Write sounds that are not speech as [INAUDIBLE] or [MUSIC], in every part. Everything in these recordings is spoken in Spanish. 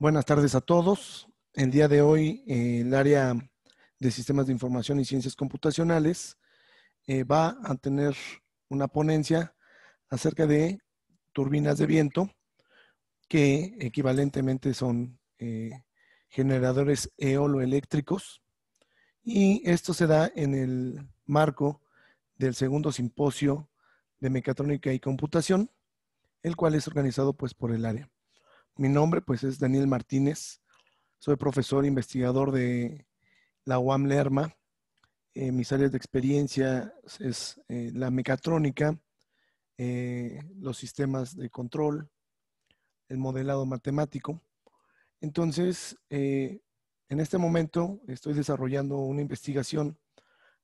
Buenas tardes a todos. El día de hoy, eh, el área de sistemas de información y ciencias computacionales eh, va a tener una ponencia acerca de turbinas de viento, que equivalentemente son eh, generadores eoloeléctricos. Y esto se da en el marco del segundo simposio de mecatrónica y computación, el cual es organizado pues por el área mi nombre pues es Daniel Martínez, soy profesor investigador de la UAM Lerma. Eh, mis áreas de experiencia es eh, la mecatrónica, eh, los sistemas de control, el modelado matemático. Entonces, en este momento estoy desarrollando una investigación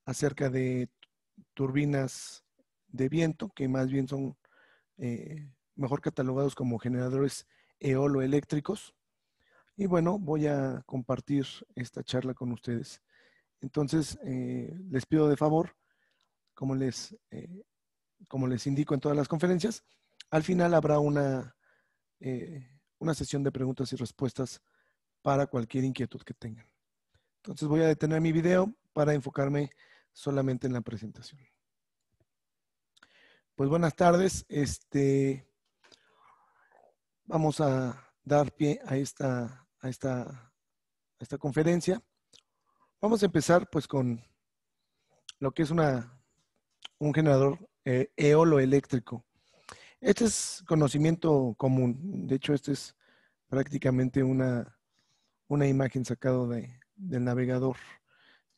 acerca de turbinas de viento, que más bien son mejor catalogados como generadores eoloeléctricos. Y bueno, voy a compartir esta charla con ustedes. Entonces, eh, les pido de favor, como les, eh, como les indico en todas las conferencias, al final habrá una, eh, una sesión de preguntas y respuestas para cualquier inquietud que tengan. Entonces voy a detener mi video para enfocarme solamente en la presentación. Pues buenas tardes. Este, vamos a dar pie a esta, a esta, conferencia. Vamos a empezar pues con lo que es una, un generador eoloeléctrico. Eh, eléctrico. Este es conocimiento común. De hecho, este es prácticamente una, una imagen sacada de, del navegador.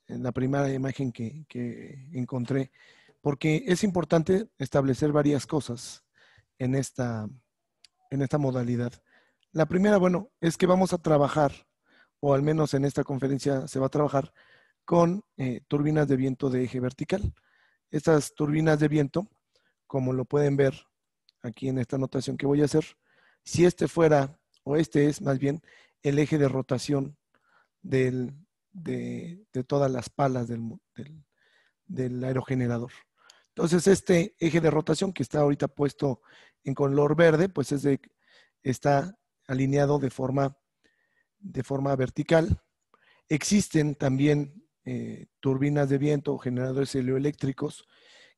la primera imagen que, que encontré. Porque es importante establecer varias cosas en esta, en esta modalidad. La primera, bueno, es que vamos a trabajar, o al menos en esta conferencia se va a trabajar, con eh, turbinas de viento de eje vertical. Estas turbinas de viento, como lo pueden ver aquí en esta anotación que voy a hacer, si este fuera, o este es más bien, el eje de rotación de, todas las palas del aerogenerador. Entonces, este eje de rotación que está ahorita puesto en color verde, pues de, está alineado de forma, de forma vertical. Existen también eh, turbinas de viento o generadores helioeléctricos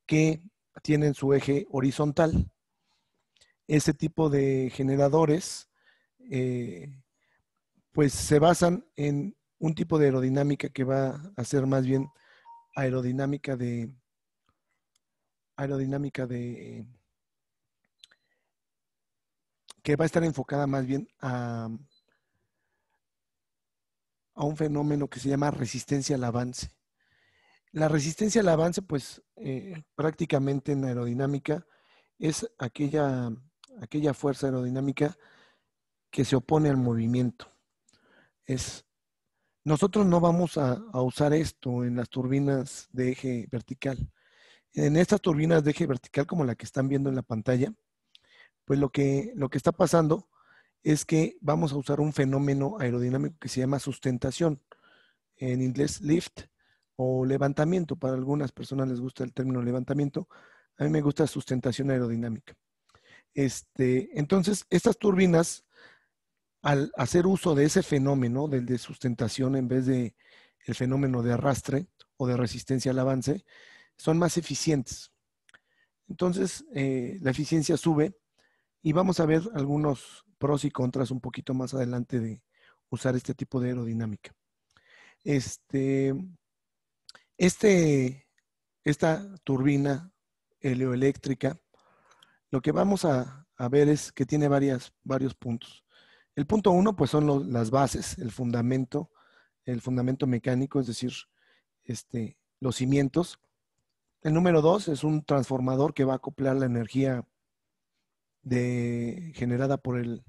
que tienen su eje horizontal. Ese tipo de generadores, eh, pues se basan en un tipo de aerodinámica que va a ser más bien aerodinámica de, aerodinámica de que va a estar enfocada más bien a, a un fenómeno que se llama resistencia al avance. La resistencia al avance, pues eh, prácticamente en aerodinámica, es aquella, aquella fuerza aerodinámica que se opone al movimiento. Es, nosotros no vamos a usar esto en las turbinas de eje vertical. En estas turbinas de eje vertical, como la que están viendo en la pantalla, pues lo que, lo que está pasando es que vamos a usar un fenómeno aerodinámico que se llama sustentación, en inglés lift o levantamiento, para algunas personas les gusta el término levantamiento, a mí me gusta sustentación aerodinámica. Este, entonces, estas turbinas, al hacer uso de ese fenómeno, del de sustentación en vez de el fenómeno de arrastre o de resistencia al avance, son más eficientes. Entonces, eh, la eficiencia sube y vamos a ver algunos pros y contras un poquito más adelante de usar este tipo de aerodinámica. Este, este esta turbina helioeléctrica, lo que vamos a, ver es que tiene varias, varios puntos. El punto uno, pues son las bases, el fundamento, el fundamento mecánico, es decir, este, los cimientos el número dos es un transformador que va a acoplar la energía generada por, el,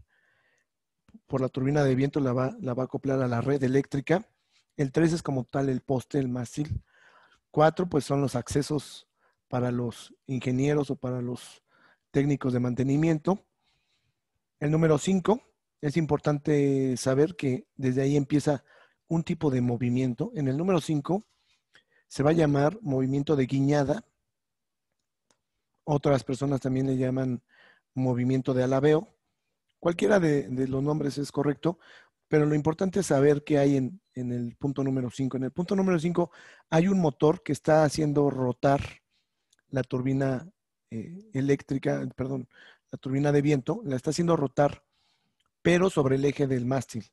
por la turbina de viento, la va, la va a acoplar a la red eléctrica. El tres es como tal el poste, el mástil. Cuatro, pues son los accesos para los ingenieros o para los técnicos de mantenimiento. El número cinco, es importante saber que desde ahí empieza un tipo de movimiento. En el número cinco, se va a llamar movimiento de guiñada. Otras personas también le llaman movimiento de alabeo. Cualquiera de, los nombres es correcto, pero lo importante es saber qué hay en, el punto número 5. En el punto número 5 hay un motor que está haciendo rotar la turbina eh, eléctrica, perdón, la turbina de viento, la está haciendo rotar, pero sobre el eje del mástil.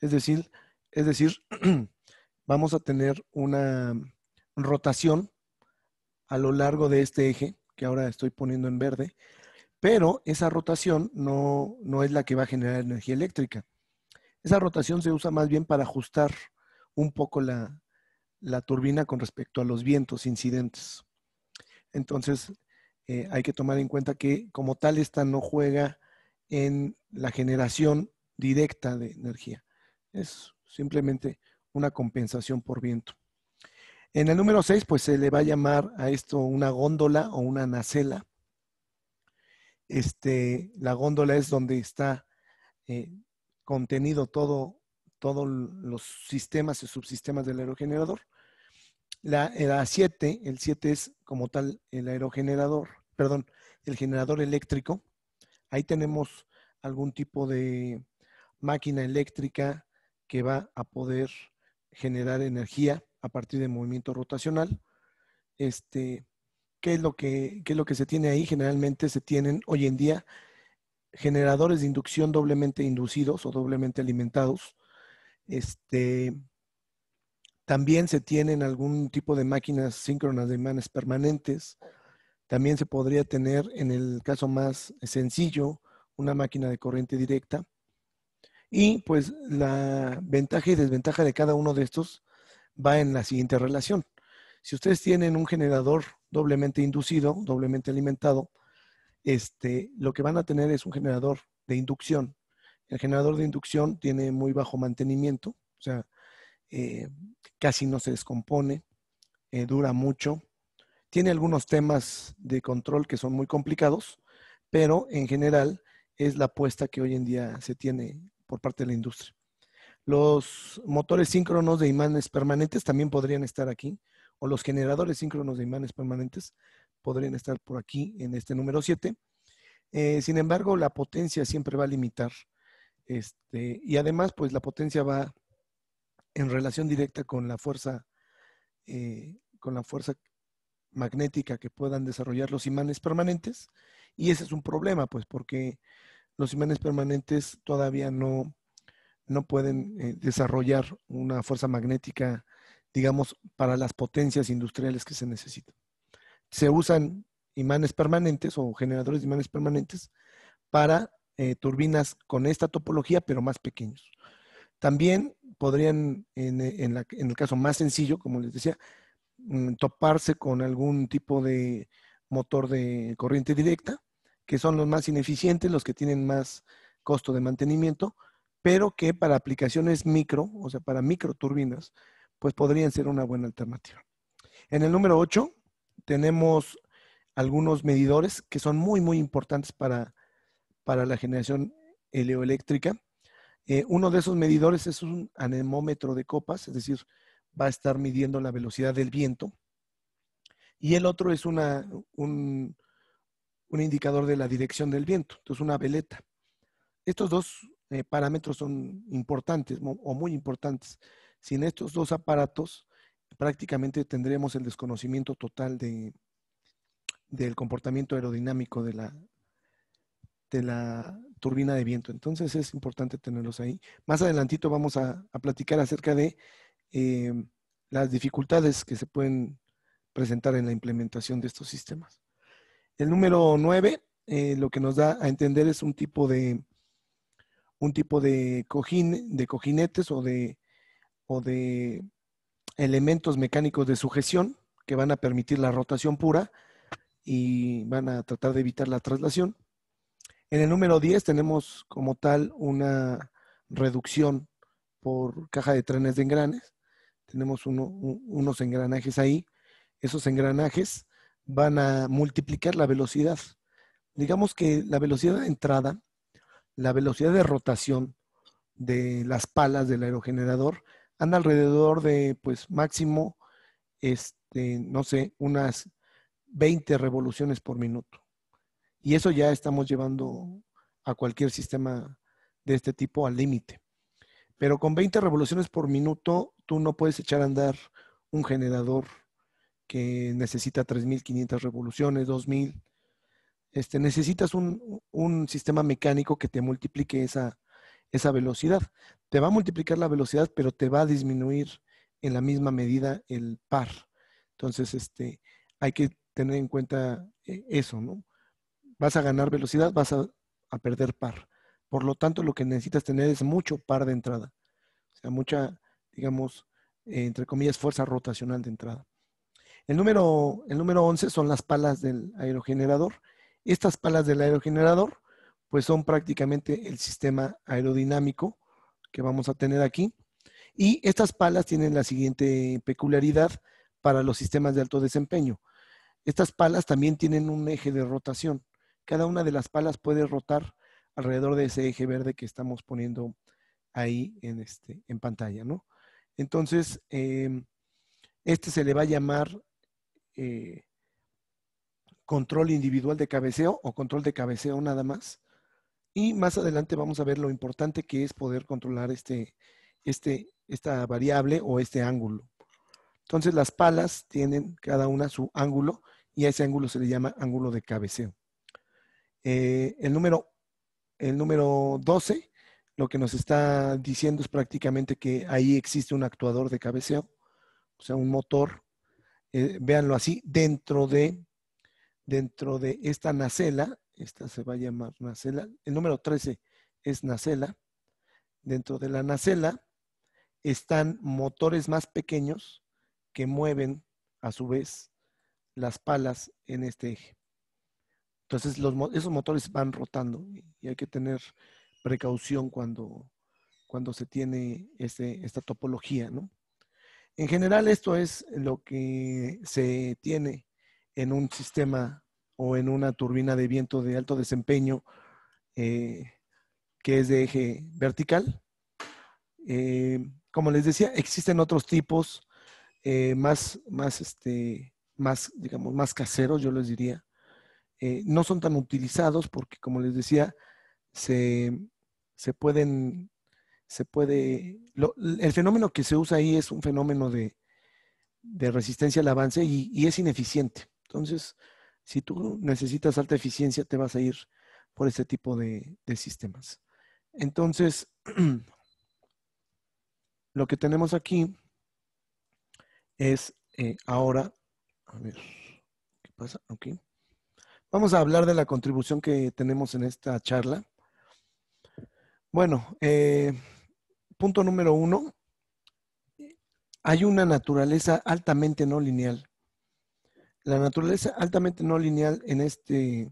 Es decir, es decir, [CLEARS THROAT] vamos a tener una rotación a lo largo de este eje, que ahora estoy poniendo en verde, pero esa rotación no, no es la que va a generar energía eléctrica. Esa rotación se usa más bien para ajustar un poco la, turbina con respecto a los vientos incidentes. Entonces, eh, hay que tomar en cuenta que como tal esta no juega en la generación directa de energía. Es simplemente una compensación por viento. En el número 6, pues se le va a llamar a esto una góndola o una nacela. Este, la góndola es donde está eh, contenido todo, todos los sistemas y subsistemas del aerogenerador. La, 7, el 7 es como tal el aerogenerador, perdón, el generador eléctrico. Ahí tenemos algún tipo de máquina eléctrica que va a poder generar energía a partir de movimiento rotacional. Este, ¿qué, es lo que, es lo que se tiene ahí? Generalmente se tienen hoy en día generadores de inducción doblemente inducidos o doblemente alimentados. Este, también se tienen algún tipo de máquinas síncronas de imanes permanentes. También se podría tener, en el caso más sencillo, una máquina de corriente directa. Y pues la ventaja y desventaja de cada uno de estos va en la siguiente relación. Si ustedes tienen un generador doblemente inducido, doblemente alimentado, este, lo que van a tener es un generador de inducción. El generador de inducción tiene muy bajo mantenimiento, o sea, eh, casi no se descompone, eh, dura mucho, tiene algunos temas de control que son muy complicados, pero en general es la apuesta que hoy en día se tiene por parte de la industria. Los motores síncronos de imanes permanentes también podrían estar aquí, o los generadores síncronos de imanes permanentes podrían estar por aquí en este número 7. Eh, sin embargo, la potencia siempre va a limitar. Este, y además, pues la potencia va en relación directa con la fuerza, eh, con la fuerza magnética que puedan desarrollar los imanes permanentes. Y ese es un problema, pues, porque los imanes permanentes todavía no, no pueden eh, desarrollar una fuerza magnética, digamos, para las potencias industriales que se necesitan. Se usan imanes permanentes o generadores de imanes permanentes para eh, turbinas con esta topología, pero más pequeños. También podrían, en el caso más sencillo, como les decía, mm, toparse con algún tipo de motor de corriente directa, que son los más ineficientes, los que tienen más costo de mantenimiento, pero que para aplicaciones micro, o sea, para microturbinas, pues podrían ser una buena alternativa. En el número 8 tenemos algunos medidores que son muy, muy importantes para, para la generación helioeléctrica. Eh, uno de esos medidores es un anemómetro de copas, es decir, va a estar midiendo la velocidad del viento. Y el otro es una, un, un indicador de la dirección del viento, entonces una veleta. Estos dos eh, parámetros son importantes o muy importantes. Sin estos dos aparatos, prácticamente tendremos el desconocimiento total de, del comportamiento aerodinámico de la, de la turbina de viento. Entonces es importante tenerlos ahí. Más adelantito vamos a, platicar acerca de eh, las dificultades que se pueden presentar en la implementación de estos sistemas. El número 9 eh, lo que nos da a entender es un tipo de un tipo de cojín, de cojinetes o de, de elementos mecánicos de sujeción que van a permitir la rotación pura y van a tratar de evitar la traslación. En el número 10 tenemos como tal una reducción por caja de trenes de engranes. Tenemos unos engranajes ahí. Esos engranajes van a multiplicar la velocidad. Digamos que la velocidad de entrada la velocidad de rotación de las palas del aerogenerador anda alrededor de, pues, máximo, este, no sé, unas 20 revoluciones por minuto. Y eso ya estamos llevando a cualquier sistema de este tipo al límite. Pero con 20 revoluciones por minuto, tú no puedes echar a andar un generador que necesita 3.500 revoluciones, 2.000 este, necesitas un, sistema mecánico que te multiplique esa, velocidad. Te va a multiplicar la velocidad, pero te va a disminuir en la misma medida el par. Entonces, este, hay que tener en cuenta eh, eso, ¿no? Vas a ganar velocidad, vas a, perder par. Por lo tanto, lo que necesitas tener es mucho par de entrada. O sea, mucha, digamos, eh, entre comillas, fuerza rotacional de entrada. El número, el número 11 son las palas del aerogenerador. Estas palas del aerogenerador, pues son prácticamente el sistema aerodinámico que vamos a tener aquí. Y estas palas tienen la siguiente peculiaridad para los sistemas de alto desempeño. Estas palas también tienen un eje de rotación. Cada una de las palas puede rotar alrededor de ese eje verde que estamos poniendo ahí en, este, en pantalla, ¿no? Entonces, em, este se le va a llamar eh, control individual de cabeceo o control de cabeceo nada más. Y más adelante vamos a ver lo importante que es poder controlar este, este, esta variable o este ángulo. Entonces las palas tienen cada una su ángulo y a ese ángulo se le llama ángulo de cabeceo. Eh, el, número, el número 12 lo que nos está diciendo es prácticamente que ahí existe un actuador de cabeceo, o sea, un motor, eh, véanlo así, dentro de dentro de esta nacela, esta se va a llamar nacela, el número 13 es nacela, dentro de la nacela están motores más pequeños que mueven a su vez las palas en este eje. Entonces esos motores van rotando y hay que tener precaución cuando, cuando se tiene este, esta topología, En general, esto es lo que se tiene en un sistema o en una turbina de viento de alto desempeño eh, que es de eje vertical. Eh, como les decía, existen otros tipos eh, más, más, este, más, digamos, más caseros, yo les diría. no son tan utilizados porque, como les decía, se, pueden, se puede, el fenómeno que se usa ahí es un fenómeno de, resistencia al avance y es ineficiente. Entonces, si tú necesitas alta eficiencia, te vas a ir por este tipo de, sistemas. Entonces, [CLEARS THROAT] lo que tenemos aquí es eh, ahora, a ver, ¿qué pasa? Ok. Vamos a hablar de la contribución que tenemos en esta charla. Bueno, eh, punto número uno, hay una naturaleza altamente no lineal la naturaleza altamente no lineal en este,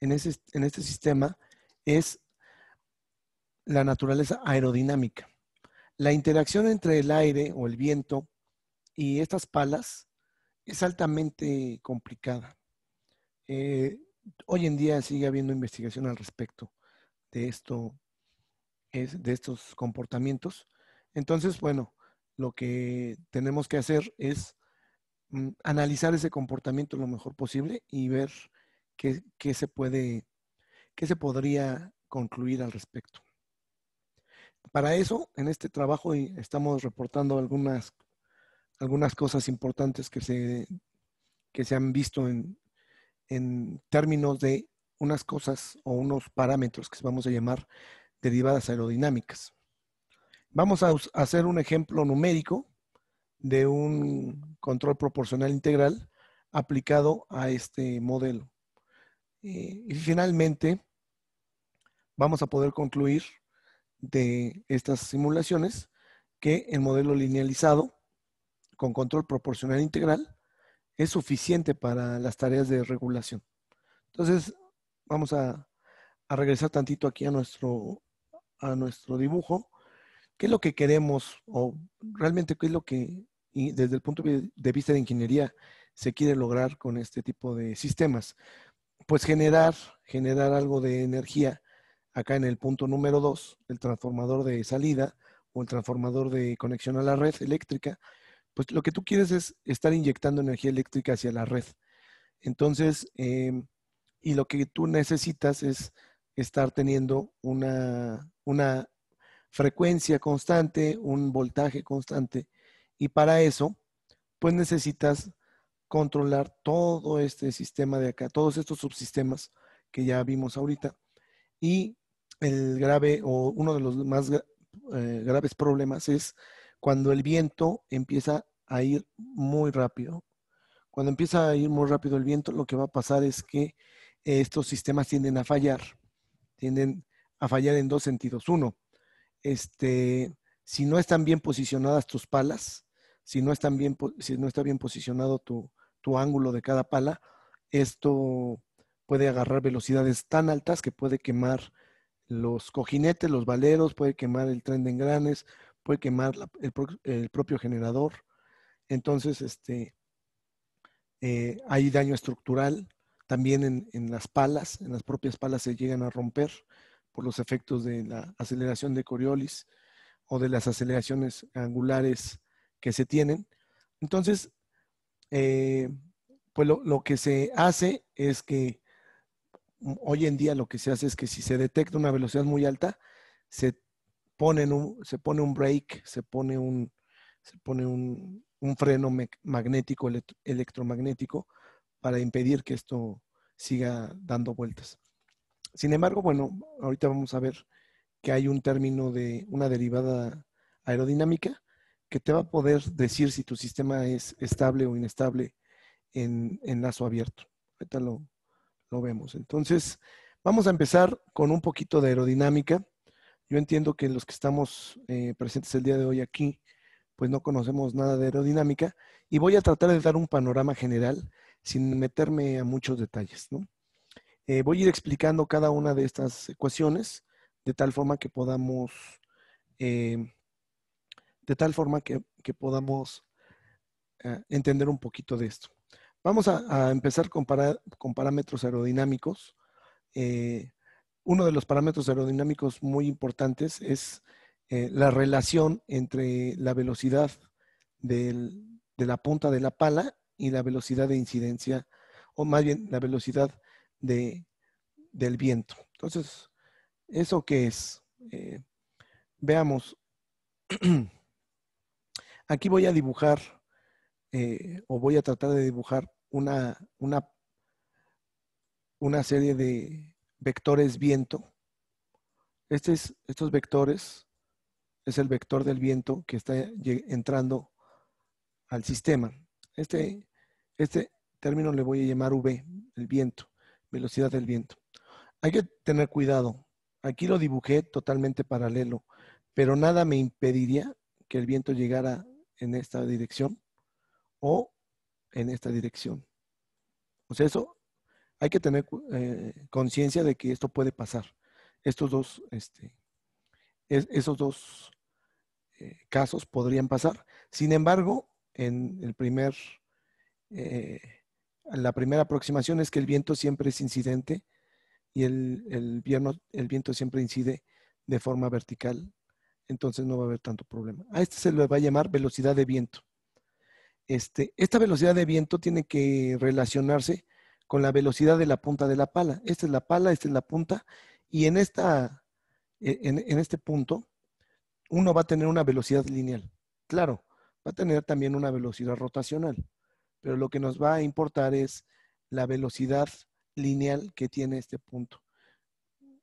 en este sistema es la naturaleza aerodinámica. La interacción entre el aire o el viento y estas palas es altamente complicada. Eh, hoy en día sigue habiendo investigación al respecto de esto, de estos comportamientos. Entonces, bueno, lo que tenemos que hacer es Mm, analizar ese comportamiento lo mejor posible y ver qué, se puede, qué se podría concluir al respecto. Para eso, en este trabajo estamos reportando algunas, algunas cosas importantes que se, que se han visto en, en términos de unas cosas o unos parámetros que vamos a llamar derivadas aerodinámicas. Vamos a hacer un ejemplo numérico de un control proporcional integral aplicado a este modelo. Eh, y finalmente, vamos a poder concluir de estas simulaciones que el modelo linealizado con control proporcional integral es suficiente para las tareas de regulación. Entonces, vamos a, a regresar tantito aquí a nuestro, a nuestro dibujo ¿Qué es lo que queremos o realmente qué es lo que y desde el punto de vista de ingeniería se quiere lograr con este tipo de sistemas? Pues generar, generar algo de energía acá en el punto número dos, el transformador de salida o el transformador de conexión a la red eléctrica, pues lo que tú quieres es estar inyectando energía eléctrica hacia la red. Entonces, em, y lo que tú necesitas es estar teniendo una, una frecuencia constante, un voltaje constante. Y para eso, pues necesitas controlar todo este sistema de acá, todos estos subsistemas que ya vimos ahorita. Y el grave o uno de los más eh, graves problemas es cuando el viento empieza a ir muy rápido. Cuando empieza a ir muy rápido el viento, lo que va a pasar es que estos sistemas tienden a fallar. Tienden a fallar en dos sentidos. Uno, este, si no están bien posicionadas tus palas, si no, está bien posicionado tu, ángulo de cada pala, esto puede agarrar velocidades tan altas que puede quemar los cojinetes, los valeros, puede quemar el tren de engranes, puede quemar el, propio generador. Entonces, este, eh, hay daño estructural también en, las palas, en las propias palas se llegan a romper por los efectos de la aceleración de Coriolis o de las aceleraciones angulares que se tienen. Entonces, eh, pues lo, que se hace es que hoy en día lo que se hace es que si se detecta una velocidad muy alta, se pone un, se break, se pone un, se pone un, un freno magnético, electromagnético, para impedir que esto siga dando vueltas. Sin embargo, bueno, ahorita vamos a ver que hay un término de una derivada aerodinámica que te va a poder decir si tu sistema es estable o inestable en, lazo abierto. Ahorita lo, vemos. Entonces, vamos a empezar con un poquito de aerodinámica. Yo entiendo que los que estamos eh, presentes el día de hoy aquí, pues no conocemos nada de aerodinámica y voy a tratar de dar un panorama general sin meterme a muchos detalles, ¿no? Eh, voy a ir explicando cada una de estas ecuaciones de tal forma que podamos, eh, de tal forma que, podamos eh, entender un poquito de esto. Vamos a, empezar con, parámetros aerodinámicos. uno de los parámetros aerodinámicos muy importantes es la relación entre la velocidad de la punta de la pala y la velocidad de incidencia, o más bien la velocidad de, del viento. Entonces, ¿eso qué es? Eh, veamos. [CLEARS THROAT] Aquí voy a dibujar eh, o voy a tratar de dibujar una, una, una serie de vectores viento. Este estos vectores es el vector del viento que está entrando al sistema. Este, este término le voy a llamar V, el viento velocidad del viento. Hay que tener cuidado. Aquí lo dibujé totalmente paralelo, pero nada me impediría que el viento llegara en esta dirección o en esta dirección. O sea, eso hay que tener eh, conciencia de que esto puede pasar. Estos dos, este, esos dos eh, casos podrían pasar. Sin embargo, en el primer eh, la primera aproximación es que el viento siempre es incidente y el, viento siempre incide de forma vertical, entonces no va a haber tanto problema. A este se le va a llamar velocidad de viento. Este, esta velocidad de viento tiene que relacionarse con la velocidad de la punta de la pala. Esta es la pala, esta es la punta, y en e, este punto uno va a tener una velocidad lineal. Claro, va a tener también una velocidad rotacional pero lo que nos va a importar es la velocidad lineal que tiene este punto.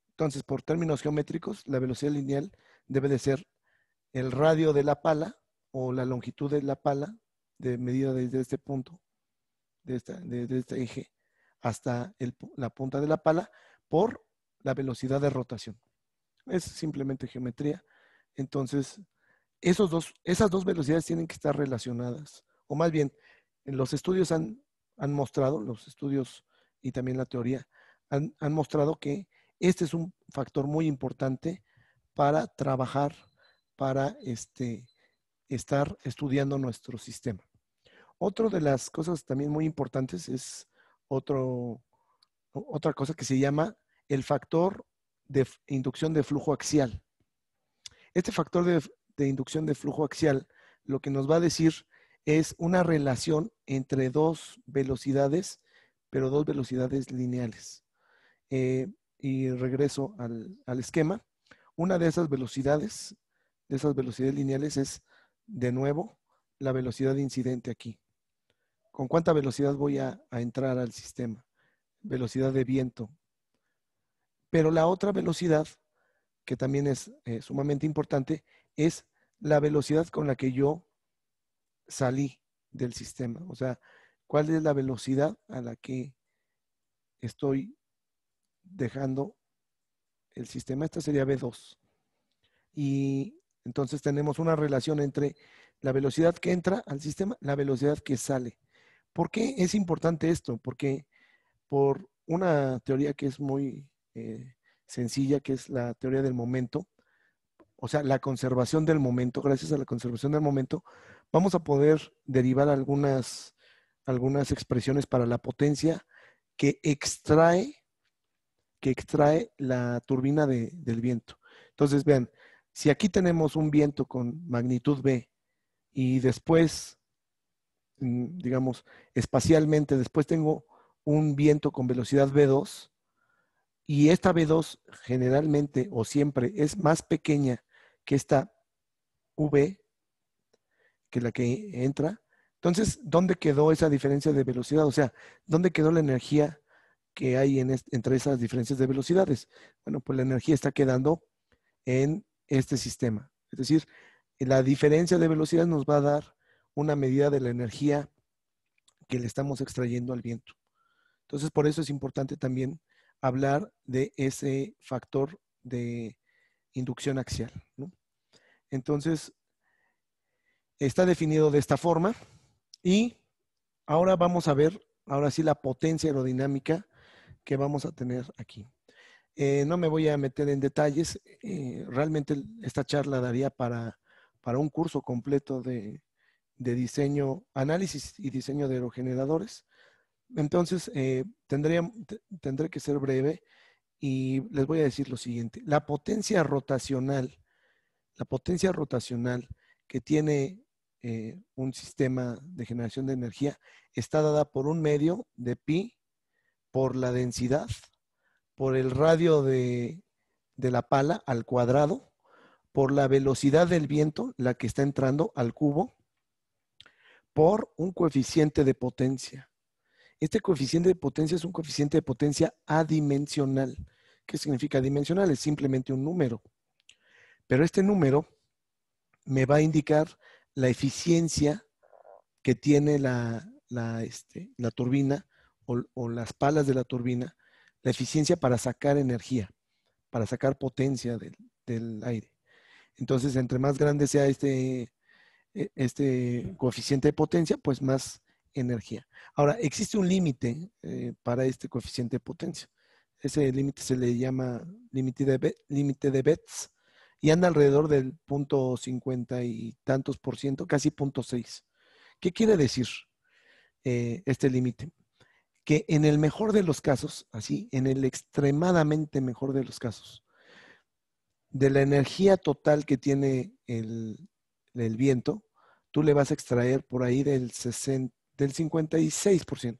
Entonces, por términos geométricos, la velocidad lineal debe de ser el radio de la pala o la longitud de la pala de medida desde este punto, desde, este eje hasta la punta de la pala por la velocidad de rotación. Es simplemente geometría. Entonces, esos dos, esas dos velocidades tienen que estar relacionadas. O más bien, los estudios han, mostrado, los estudios y también la teoría, han, mostrado que este es un factor muy importante para trabajar, para este, estar estudiando nuestro sistema. Otra de las cosas también muy importantes es otra cosa que se llama el factor de inducción de flujo axial. Este factor de, de inducción de flujo axial lo que nos va a decir es una relación entre dos velocidades, pero dos velocidades lineales. Eh, y regreso al, esquema. Una de esas velocidades, de esas velocidades lineales es, de nuevo, la velocidad incidente aquí. ¿Con cuánta velocidad voy a, entrar al sistema? Velocidad de viento. Pero la otra velocidad, que también es eh, sumamente importante, es la velocidad con la que yo salí del sistema? O sea, ¿cuál es la velocidad a la que estoy dejando el sistema? Esta sería B2. Y entonces tenemos una relación entre la velocidad que entra al sistema, la velocidad que sale. ¿Por qué es importante esto? Porque por una teoría que es muy eh, sencilla, que es la teoría del momento, o sea, la conservación del momento, gracias a la conservación del momento, vamos a poder derivar algunas, algunas expresiones para la potencia que extrae, que extrae la turbina del viento. Entonces, vean, si aquí tenemos un viento con magnitud B y después, mm, digamos, espacialmente, después tengo un viento con velocidad V2 y esta V2 generalmente o siempre es más pequeña que esta V, que la que entra. Entonces, ¿dónde quedó esa diferencia de velocidad? O sea, ¿dónde quedó la energía que hay en entre esas diferencias de velocidades? Bueno, pues la energía está quedando en este sistema. Es decir, la diferencia de velocidad nos va a dar una medida de la energía que le estamos extrayendo al viento. Entonces, por eso es importante también hablar de ese factor de inducción axial. Entonces, Está definido de esta forma y ahora vamos a ver, ahora sí, la potencia aerodinámica que vamos a tener aquí. Eh, no me voy a meter en detalles, eh, realmente esta charla daría para, para un curso completo de, diseño, análisis y diseño de aerogeneradores. Entonces, eh, tendría, tendré que ser breve y les voy a decir lo siguiente. La potencia rotacional, la potencia rotacional que tiene eh, un sistema de generación de energía está dada por un medio de pi, por la densidad, por el radio de, de la pala al cuadrado, por la velocidad del viento, la que está entrando al cubo, por un coeficiente de potencia. Este coeficiente de potencia es un coeficiente de potencia adimensional. ¿Qué significa adimensional? Es simplemente un número. Pero este número me va a indicar la eficiencia que tiene la, la, este, turbina o, las palas de la turbina, la eficiencia para sacar energía, para sacar potencia del, aire. Entonces, entre más grande sea este, e, este coeficiente de potencia, pues más energía. Ahora, existe un límite eh, para este coeficiente de potencia. Ese límite se le llama límite de, límite de Betz y anda alrededor del punto cincuenta y tantos por ciento, casi punto 6. ¿Qué quiere decir eh, este límite? Que en el mejor de los casos, así, en el extremadamente mejor de los casos, de la energía total que tiene el, viento, tú le vas a extraer por ahí del, 60, del 56%.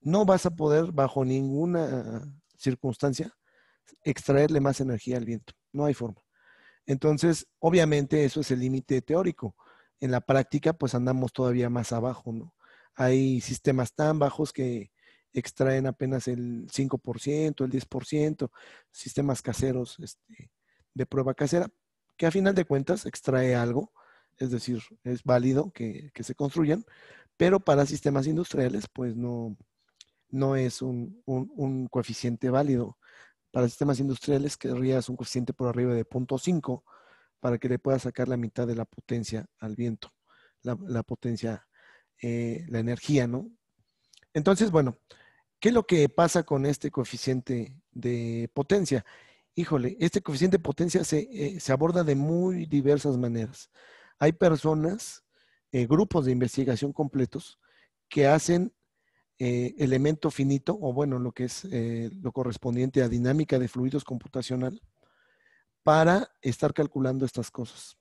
No vas a poder bajo ninguna circunstancia extraerle más energía al viento no hay forma. Entonces, obviamente eso es el límite teórico. En la práctica, pues andamos todavía más abajo, ¿no? Hay sistemas tan bajos que extraen apenas el 5%, el 10%, sistemas caseros este, de prueba casera, que a final de cuentas extrae algo, es decir, es válido que, que se construyan, pero para sistemas industriales, pues no, no es un coeficiente válido. Para sistemas industriales querrías un coeficiente por arriba de 0.5 para que le puedas sacar la mitad de la potencia al viento, la, potencia, eh, la energía, ¿no? Entonces, bueno, ¿qué es lo que pasa con este coeficiente de potencia? Híjole, este coeficiente de potencia se, eh, aborda de muy diversas maneras. Hay personas, eh, grupos de investigación completos, que hacen eh, elemento finito, o bueno, lo que es eh, lo correspondiente a dinámica de fluidos computacional, para estar calculando estas cosas.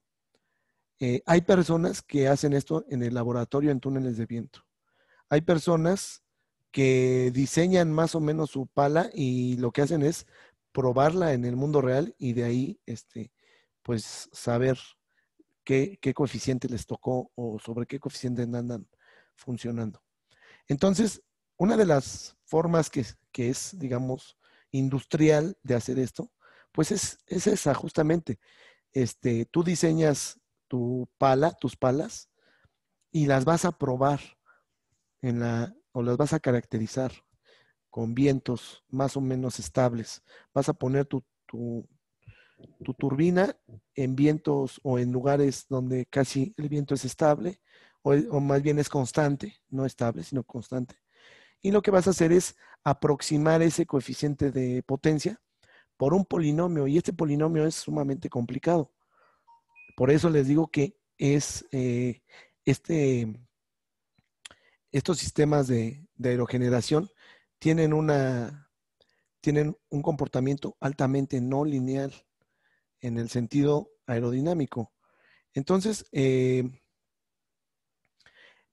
Eh, hay personas que hacen esto en el laboratorio en túneles de viento. Hay personas que diseñan más o menos su pala y lo que hacen es probarla en el mundo real y de ahí, este, pues, saber qué coeficiente les tocó o sobre qué coeficiente andan funcionando. Entonces, una de las formas que, es, digamos, industrial de hacer esto, pues es, esa, justamente. Este, tú diseñas tu pala, tus palas, y las vas a probar en la, o las vas a caracterizar con vientos más o menos estables. Vas a poner tu, tu turbina en vientos o en lugares donde casi el viento es estable o, más bien es constante, no estable, sino constante. Y lo que vas a hacer es aproximar ese coeficiente de potencia por un polinomio, y este polinomio es sumamente complicado. Por eso les digo que es eh, este, estos sistemas de, aerogeneración tienen, una, tienen un comportamiento altamente no lineal en el sentido aerodinámico. Entonces, eh,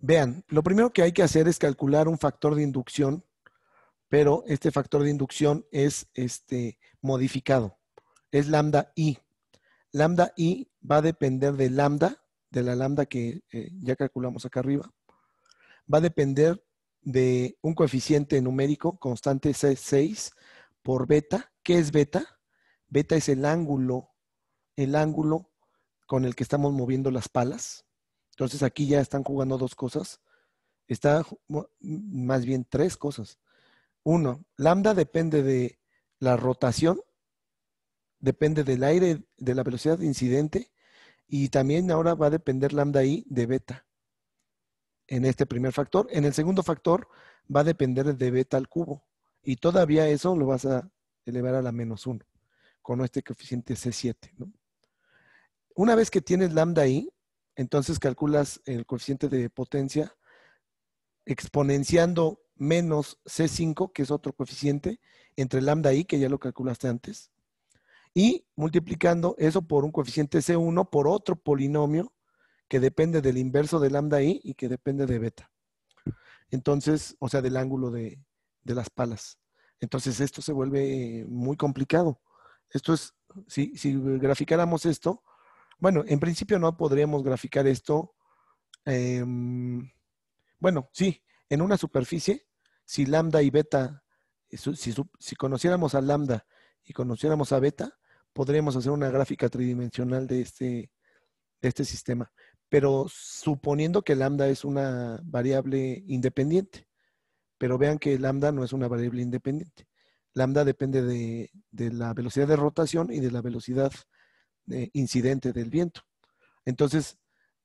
Vean, lo primero que hay que hacer es calcular un factor de inducción, pero este factor de inducción es este, modificado. Es lambda i. Lambda i va a depender de lambda, de la lambda que eh, ya calculamos acá arriba. Va a depender de un coeficiente numérico constante 6 por beta. ¿Qué es beta? Beta es el ángulo, el ángulo con el que estamos moviendo las palas. Entonces aquí ya están jugando dos cosas. Está más bien tres cosas. Uno, lambda depende de la rotación, depende del aire, de la velocidad de incidente y también ahora va a depender lambda i de beta en este primer factor. En el segundo factor va a depender de beta al cubo y todavía eso lo vas a elevar a la menos 1 con este coeficiente C7. Una vez que tienes lambda i, entonces calculas el coeficiente de potencia exponenciando menos C5, que es otro coeficiente, entre lambda i, que ya lo calculaste antes, y multiplicando eso por un coeficiente C1 por otro polinomio que depende del inverso de lambda i y que depende de beta. Entonces, o sea, del ángulo de, las palas. Entonces esto se vuelve muy complicado. Esto es, si, si graficáramos esto, bueno, en principio no podríamos graficar esto. Em, bueno, sí, en una superficie, si lambda y beta, eh, si, conociéramos a lambda y conociéramos a beta, podríamos hacer una gráfica tridimensional este, de este, sistema. Pero suponiendo que lambda es una variable independiente. Pero vean que lambda no es una variable independiente. Lambda depende de la velocidad de rotación y de la velocidad eh, incidente del viento. Entonces,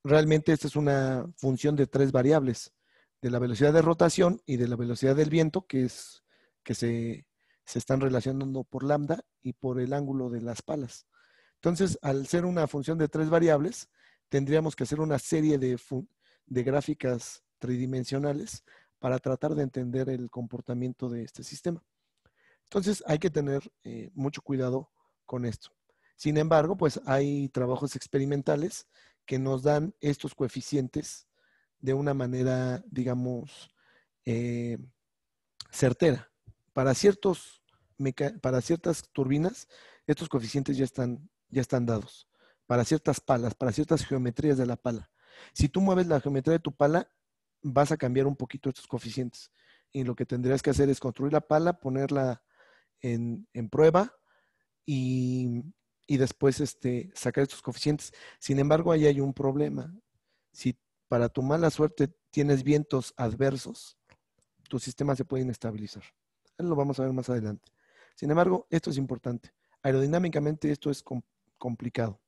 realmente esta es una función de tres variables, de la velocidad de rotación y de la velocidad del viento, que es que se, están relacionando por lambda y por el ángulo de las palas. Entonces, al ser una función de tres variables, tendríamos que hacer una serie de, gráficas tridimensionales para tratar de entender el comportamiento de este sistema. Entonces, hay que tener eh, mucho cuidado con esto. Sin embargo, pues hay trabajos experimentales que nos dan estos coeficientes de una manera, digamos, eh, certera. Para, ciertos, para ciertas turbinas, estos coeficientes ya están, ya están dados. Para ciertas palas, para ciertas geometrías de la pala. Si tú mueves la geometría de tu pala, vas a cambiar un poquito estos coeficientes. Y lo que tendrías que hacer es construir la pala, ponerla en, en prueba y y después este, sacar estos coeficientes. Sin embargo, ahí hay un problema. Si para tu mala suerte tienes vientos adversos, tu sistema se puede inestabilizar. Lo vamos a ver más adelante. Sin embargo, esto es importante. Aerodinámicamente esto es complicado.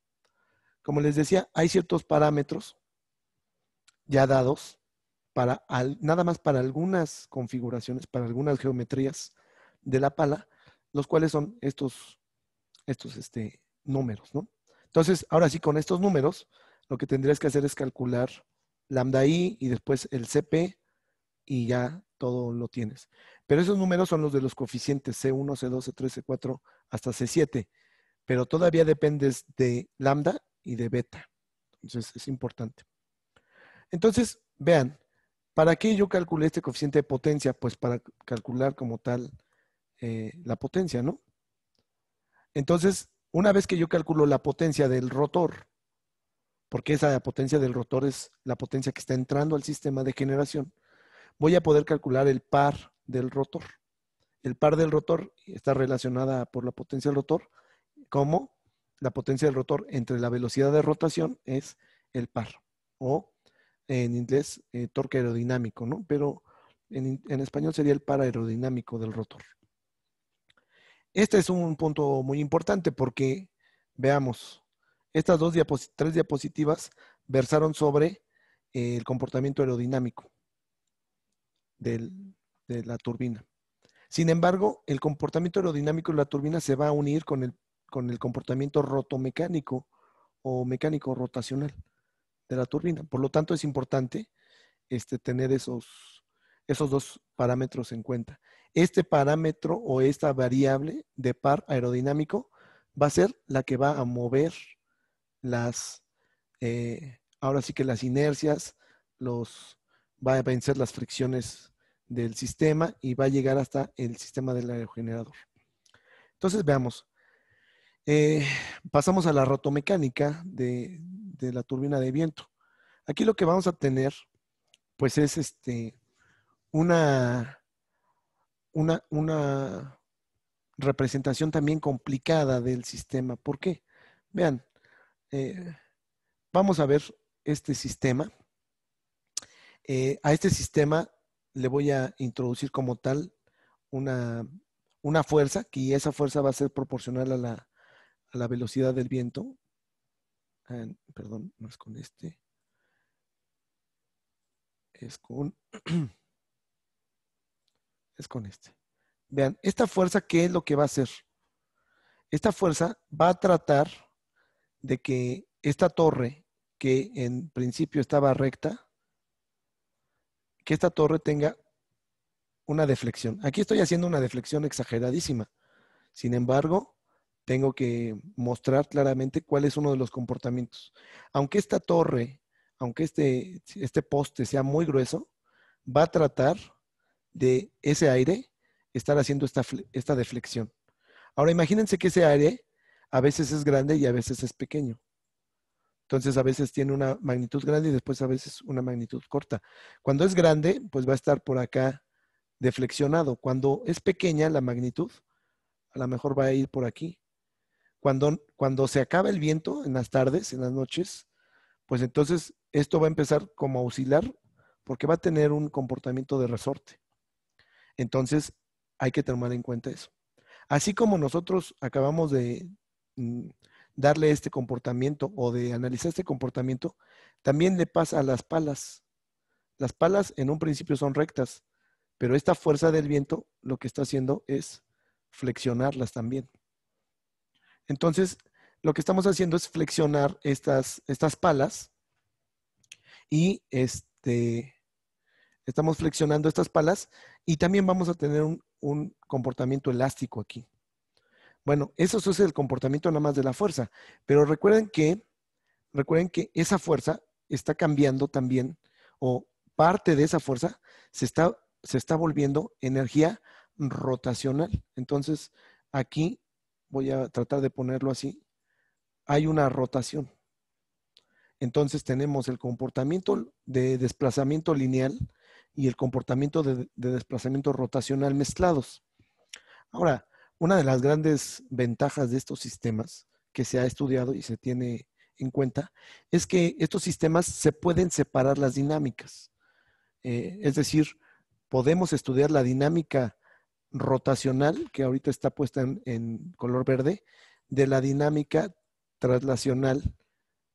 Como les decía, hay ciertos parámetros ya dados para nada más para algunas configuraciones, para algunas geometrías de la pala, los cuales son estos, estos este, números, ¿no? Entonces, ahora sí, con estos números, lo que tendrías que hacer es calcular lambda i y después el cp y ya todo lo tienes. Pero esos números son los de los coeficientes C1, C2, C3, C4 hasta C7. Pero todavía dependes de lambda y de beta. Entonces es importante. Entonces, vean, ¿para qué yo calculé este coeficiente de potencia? Pues para calcular como tal eh, la potencia, ¿no? Entonces, una vez que yo calculo la potencia del rotor, porque esa potencia del rotor es la potencia que está entrando al sistema de generación, voy a poder calcular el par del rotor. El par del rotor está relacionada por la potencia del rotor, como la potencia del rotor entre la velocidad de rotación es el par, o en inglés eh, torque aerodinámico, ¿no? Pero en español sería el par aerodinámico del rotor. Este es un punto muy importante porque, veamos, estas dos tres diapositivas versaron sobre el comportamiento aerodinámico de la turbina. Sin embargo, el comportamiento aerodinámico de la turbina se va a unir con el, comportamiento rotomecánico o mecánico rotacional de la turbina. Por lo tanto, es importante este, tener esos dos parámetros en cuenta este parámetro o esta variable de par aerodinámico va a ser la que va a mover las, eh, ahora sí que las inercias, los, va a vencer las fricciones del sistema y va a llegar hasta el sistema del aerogenerador. Entonces veamos, eh, pasamos a la rotomecánica de, de, la turbina de viento. Aquí lo que vamos a tener, pues es este, una, una, una representación también complicada del sistema. ¿Por qué? Vean, eh, vamos a ver este sistema. Eh, a este sistema le voy a introducir como tal una, fuerza, que esa fuerza va a ser proporcional a la, velocidad del viento. Ah, perdón, no es con este. Es con... [CLEARS THROAT] con este. Vean, esta fuerza, ¿qué es lo que va a hacer? Esta fuerza va a tratar de que esta torre, que en principio estaba recta, que esta torre tenga una deflexión. Aquí estoy haciendo una deflexión exageradísima. Sin embargo, tengo que mostrar claramente cuál es uno de los comportamientos. Aunque esta torre, aunque este, este poste sea muy grueso, va a tratar de ese aire estar haciendo esta, esta deflexión. Ahora imagínense que ese aire a veces es grande y a veces es pequeño. Entonces a veces tiene una magnitud grande y después a veces una magnitud corta. Cuando es grande, pues va a estar por acá deflexionado. Cuando es pequeña la magnitud, a lo mejor va a ir por aquí. Cuando, cuando se acaba el viento en las tardes, en las noches, pues entonces esto va a empezar como a oscilar porque va a tener un comportamiento de resorte. Entonces, hay que tomar en cuenta eso. Así como nosotros acabamos de mm, darle este comportamiento o de analizar este comportamiento, también le pasa a las palas. Las palas en un principio son rectas, pero esta fuerza del viento lo que está haciendo es flexionarlas también. Entonces, lo que estamos haciendo es flexionar estas, estas palas y este, estamos flexionando estas palas y también vamos a tener un, comportamiento elástico aquí. Bueno, eso es el comportamiento nada más de la fuerza, pero recuerden que, recuerden que esa fuerza está cambiando también o parte de esa fuerza se está, se está volviendo energía rotacional. Entonces, aquí voy a tratar de ponerlo así. Hay una rotación. Entonces tenemos el comportamiento de desplazamiento lineal y el comportamiento de, desplazamiento rotacional mezclados. Ahora, una de las grandes ventajas de estos sistemas que se ha estudiado y se tiene en cuenta es que estos sistemas se pueden separar las dinámicas. Eh, es decir, podemos estudiar la dinámica rotacional, que ahorita está puesta en, color verde, de la dinámica traslacional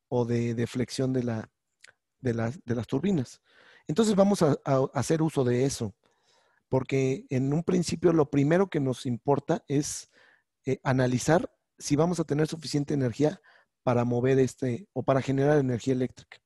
o de, deflexión de las turbinas. Entonces vamos a, hacer uso de eso, porque en un principio lo primero que nos importa es eh, analizar si vamos a tener suficiente energía para mover este o para generar energía eléctrica.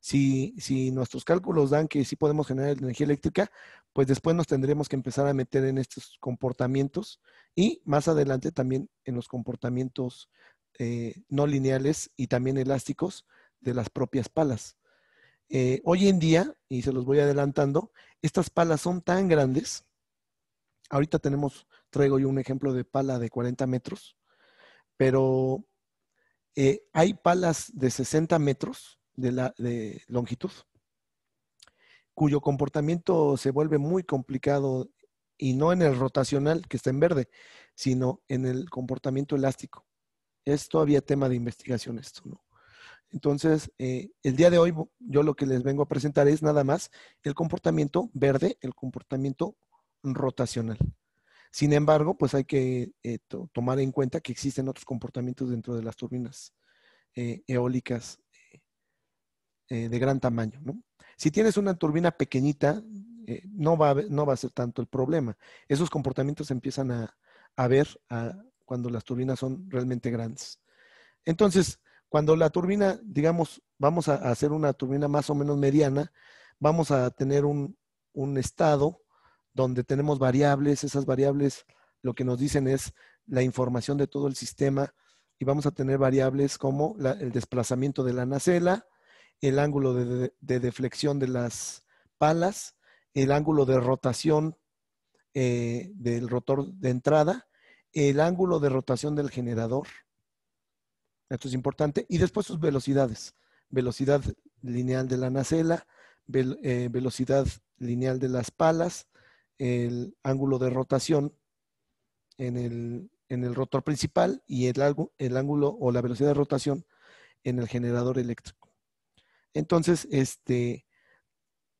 Si, nuestros cálculos dan que sí podemos generar energía eléctrica, pues después nos tendremos que empezar a meter en estos comportamientos y más adelante también en los comportamientos eh, no lineales y también elásticos de las propias palas. Eh, hoy en día, y se los voy adelantando, estas palas son tan grandes. Ahorita tenemos, traigo yo un ejemplo de pala de 40 metros, pero eh, hay palas de 60 metros de, de longitud, cuyo comportamiento se vuelve muy complicado y no en el rotacional que está en verde, sino en el comportamiento elástico. Es todavía tema de investigación esto, ¿no? Entonces, eh, el día de hoy yo lo que les vengo a presentar es nada más el comportamiento verde, el comportamiento rotacional. Sin embargo, pues hay que eh, tomar en cuenta que existen otros comportamientos dentro de las turbinas eh, eólicas de gran tamaño. Si tienes una turbina pequeñita, no va, a, no, va a, ser tanto el problema. Esos comportamientos empiezan a, ver cuando las turbinas son realmente grandes. Entonces, cuando la turbina, digamos, vamos a hacer una turbina más o menos mediana, vamos a tener un, estado donde tenemos variables, esas variables lo que nos dicen es la información de todo el sistema y vamos a tener variables como el desplazamiento de la nacela, el ángulo de, deflexión de las palas, el ángulo de rotación eh, del rotor de entrada, el ángulo de rotación del generador, esto es importante. Y después sus velocidades. Velocidad lineal de la nacela, eh, velocidad lineal de las palas, el ángulo de rotación en el, en el rotor principal y el, el, ángulo o la velocidad de rotación en el generador eléctrico. Entonces, este,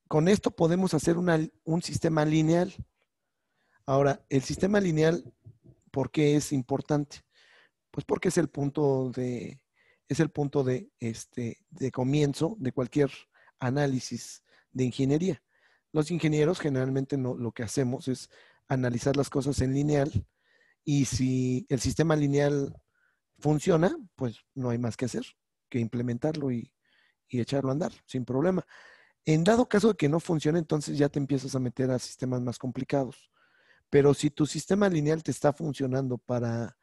con esto podemos hacer un sistema lineal. Ahora, el sistema lineal, ¿por qué es importante? Pues porque es el punto de, es el punto de, este, de comienzo de cualquier análisis de ingeniería. Los ingenieros generalmente no, lo que hacemos es analizar las cosas en lineal y si el sistema lineal funciona, pues no hay más que hacer que implementarlo y, y echarlo a andar sin problema. En dado caso de que no funcione, entonces ya te empiezas a meter a sistemas más complicados. Pero si tu sistema lineal te está funcionando para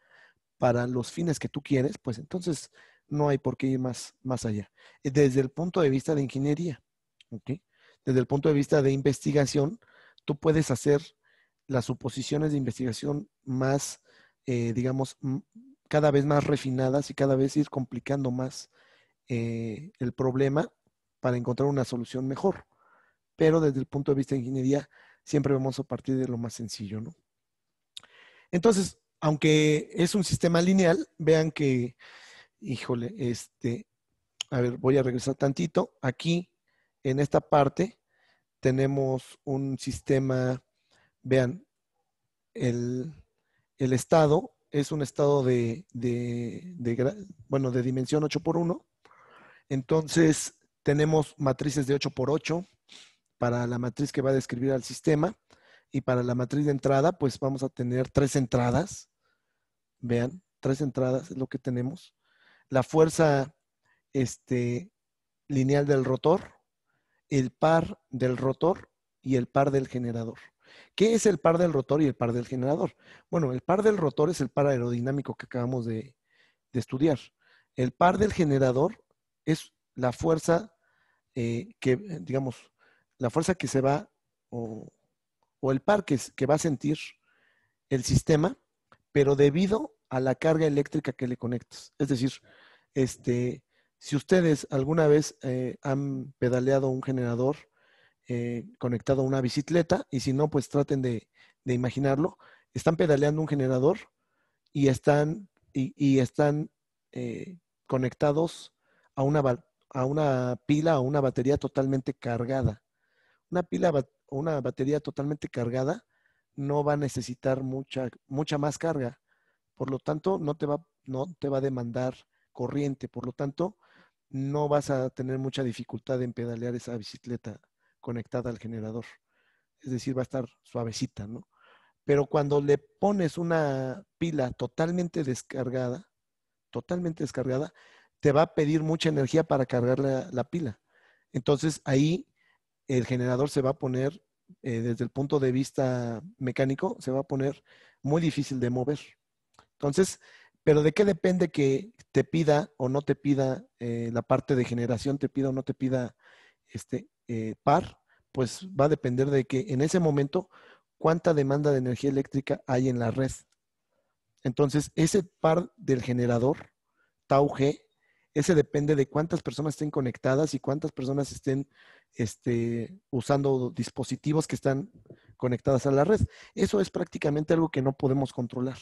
para los fines que tú quieres, pues entonces no hay por qué ir más, más allá. Eh, desde el punto de vista de ingeniería, ¿ok? Desde el punto de vista de investigación, tú puedes hacer las suposiciones de investigación más, eh, digamos, cada vez más refinadas y cada vez ir complicando más eh, el problema para encontrar una solución mejor. Pero desde el punto de vista de ingeniería, siempre vamos a partir de lo más sencillo, ¿no? Entonces, aunque es un sistema lineal, vean que, híjole, este, a ver, voy a regresar tantito. Aquí, en esta parte, tenemos un sistema, vean, el, estado es un estado de, de, bueno, de dimensión 8 por 1. Entonces, tenemos matrices de 8 por 8 para la matriz que va a describir al sistema. Y para la matriz de entrada, pues vamos a tener tres entradas Vean, tres entradas es lo que tenemos. La fuerza este, lineal del rotor, el par del rotor y el par del generador. ¿Qué es el par del rotor y el par del generador? Bueno, el par del rotor es el par aerodinámico que acabamos de, estudiar. El par del generador es la fuerza eh, que, digamos, la fuerza que se va o, el par que, que va a sentir el sistema pero debido a la carga eléctrica que le conectas. Es decir, este, si ustedes alguna vez eh, han pedaleado un generador eh, conectado a una bicicleta, y si no, pues traten de, imaginarlo, están pedaleando un generador y están, y, están eh, conectados a una, a una pila o una batería totalmente cargada. Una pila, o una batería totalmente cargada no va a necesitar mucha, mucha más carga. Por lo tanto, no te, va, no te va a demandar corriente. Por lo tanto, no vas a tener mucha dificultad en pedalear esa bicicleta conectada al generador. Es decir, va a estar suavecita, ¿no? Pero cuando le pones una pila totalmente descargada, totalmente descargada, te va a pedir mucha energía para cargar la, la pila. Entonces ahí el generador se va a poner eh, desde el punto de vista mecánico, se va a poner muy difícil de mover. Entonces, pero ¿de qué depende que te pida o no te pida eh, la parte de generación, te pida o no te pida este eh, par? Pues va a depender de que en ese momento cuánta demanda de energía eléctrica hay en la red. Entonces, ese par del generador, tau G, ese depende de cuántas personas estén conectadas y cuántas personas estén este, usando dispositivos que están conectados a la red. Eso es prácticamente algo que no podemos controlar.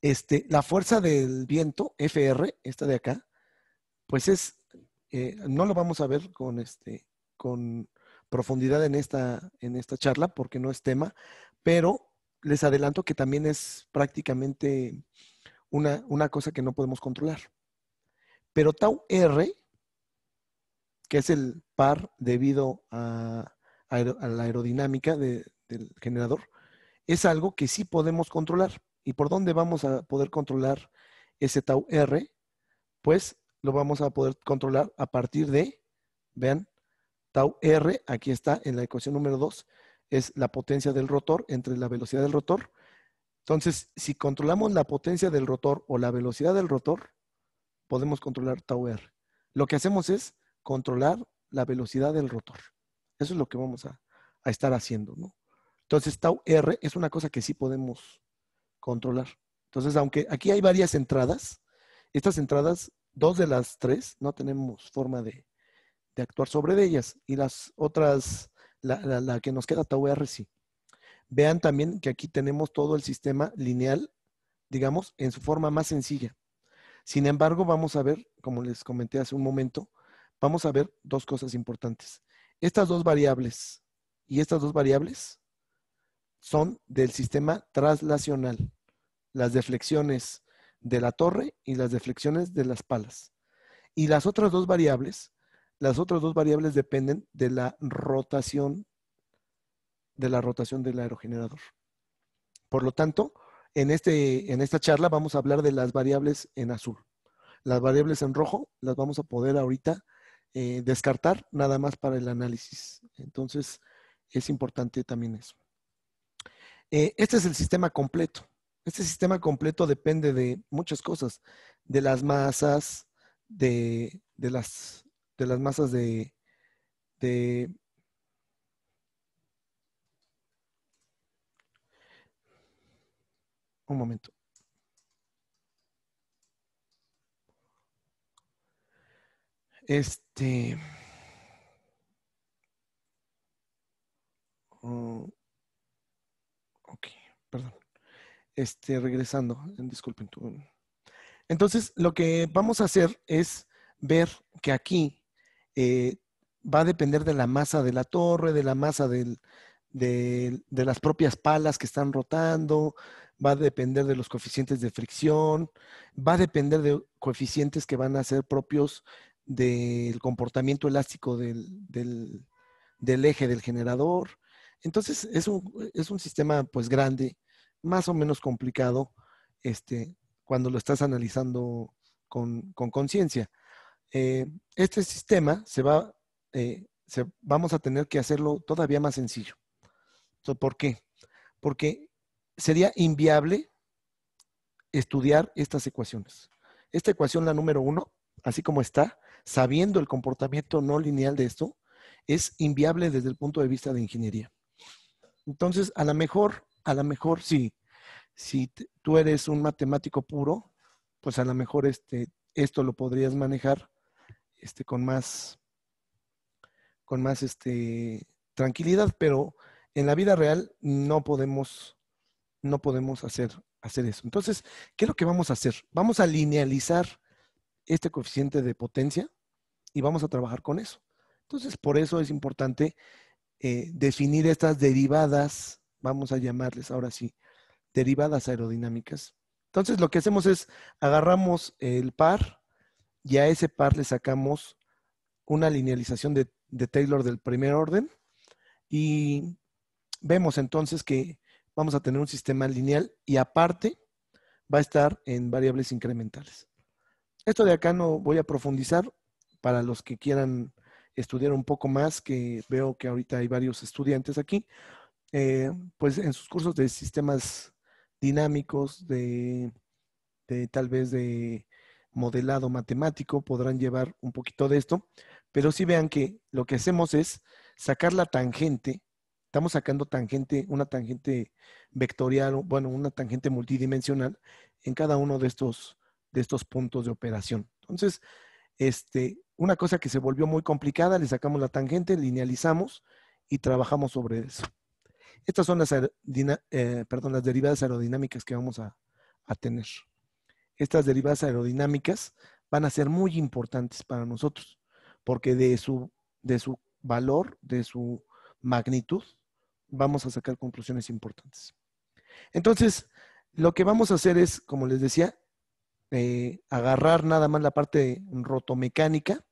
Este, la fuerza del viento, FR, esta de acá, pues es, eh, no lo vamos a ver con, este, profundidad en esta, charla porque no es tema, pero les adelanto que también es prácticamente una, una cosa que no podemos controlar. Pero tau R que es el par debido a, la aerodinámica del generador, es algo que sí podemos controlar. ¿Y por dónde vamos a poder controlar ese tau R? Pues lo vamos a poder controlar a partir de, vean, tau R, aquí está en la ecuación número 2, es la potencia del rotor entre la velocidad del rotor. Entonces, si controlamos la potencia del rotor o la velocidad del rotor, podemos controlar tau R. Lo que hacemos es controlar la velocidad del rotor. Eso es lo que vamos a, estar haciendo, ¿no? Entonces, tau R es una cosa que sí podemos controlar. Entonces, aunque aquí hay varias entradas, estas entradas, dos de las tres, no tenemos forma de, actuar sobre ellas. Y las otras, la, la que nos queda, tau R, sí. Vean también que aquí tenemos todo el sistema lineal, digamos, en su forma más sencilla. Sin embargo, vamos a ver, como les comenté hace un momento, vamos a ver dos cosas importantes. Estas dos variables y estas dos variables son del sistema traslacional, las deflexiones de la torre y las deflexiones de las palas. Y las otras dos variables, las otras dos variables dependen de la rotación de la rotación del aerogenerador. Por lo tanto, en, este, en esta charla vamos a hablar de las variables en azul. Las variables en rojo las vamos a poder ahorita eh, descartar nada más para el análisis. Entonces, es importante también eso. Eh, este es el sistema completo. Este sistema completo depende de muchas cosas, de las masas, de, de, las, de las, masas de, de un momento. Este. Oh, ok, perdón. Este, regresando, disculpen. Entonces, lo que vamos a hacer es ver que aquí eh, va a depender de la masa de la torre, de la masa del, de, de, las propias palas que están rotando, va a depender de los coeficientes de fricción, va a depender de coeficientes que van a ser propios del comportamiento elástico del, eje del generador. Entonces, es un, es un, sistema pues grande, más o menos complicado, este, cuando lo estás analizando con conciencia. Eh, este sistema se va, eh, se, vamos a tener que hacerlo todavía más sencillo. ¿Por qué? Porque sería inviable estudiar estas ecuaciones. Esta ecuación, la número uno, así como está, sabiendo el comportamiento no lineal de esto, es inviable desde el punto de vista de ingeniería. Entonces, a lo mejor, a lo mejor sí, si tú eres un matemático puro, pues a lo mejor este, esto lo podrías manejar este, con más, con más este, tranquilidad, pero en la vida real no podemos, no podemos hacer, hacer eso. Entonces, ¿qué es lo que vamos a hacer? Vamos a linealizar este coeficiente de potencia y vamos a trabajar con eso. Entonces, por eso es importante eh, definir estas derivadas, vamos a llamarles ahora sí, derivadas aerodinámicas. Entonces, lo que hacemos es agarramos el par y a ese par le sacamos una linealización de Taylor del primer orden y vemos entonces que vamos a tener un sistema lineal y aparte va a estar en variables incrementales. Esto de acá no voy a profundizar para los que quieran estudiar un poco más, que veo que ahorita hay varios estudiantes aquí, eh, pues en sus cursos de sistemas dinámicos, de, tal vez de modelado matemático, podrán llevar un poquito de esto, pero sí vean que lo que hacemos es sacar la tangente, estamos sacando tangente, una tangente vectorial, bueno, una tangente multidimensional en cada uno de estos de estos puntos de operación. Entonces, este, una cosa que se volvió muy complicada, le sacamos la tangente, linealizamos y trabajamos sobre eso. Estas son las, eh, perdón, las derivadas aerodinámicas que vamos a, a tener. Estas derivadas aerodinámicas van a ser muy importantes para nosotros, porque de su, de su valor, de su magnitud, vamos a sacar conclusiones importantes. Entonces, lo que vamos a hacer es, como les decía, eh, agarrar nada más la parte rotomecánica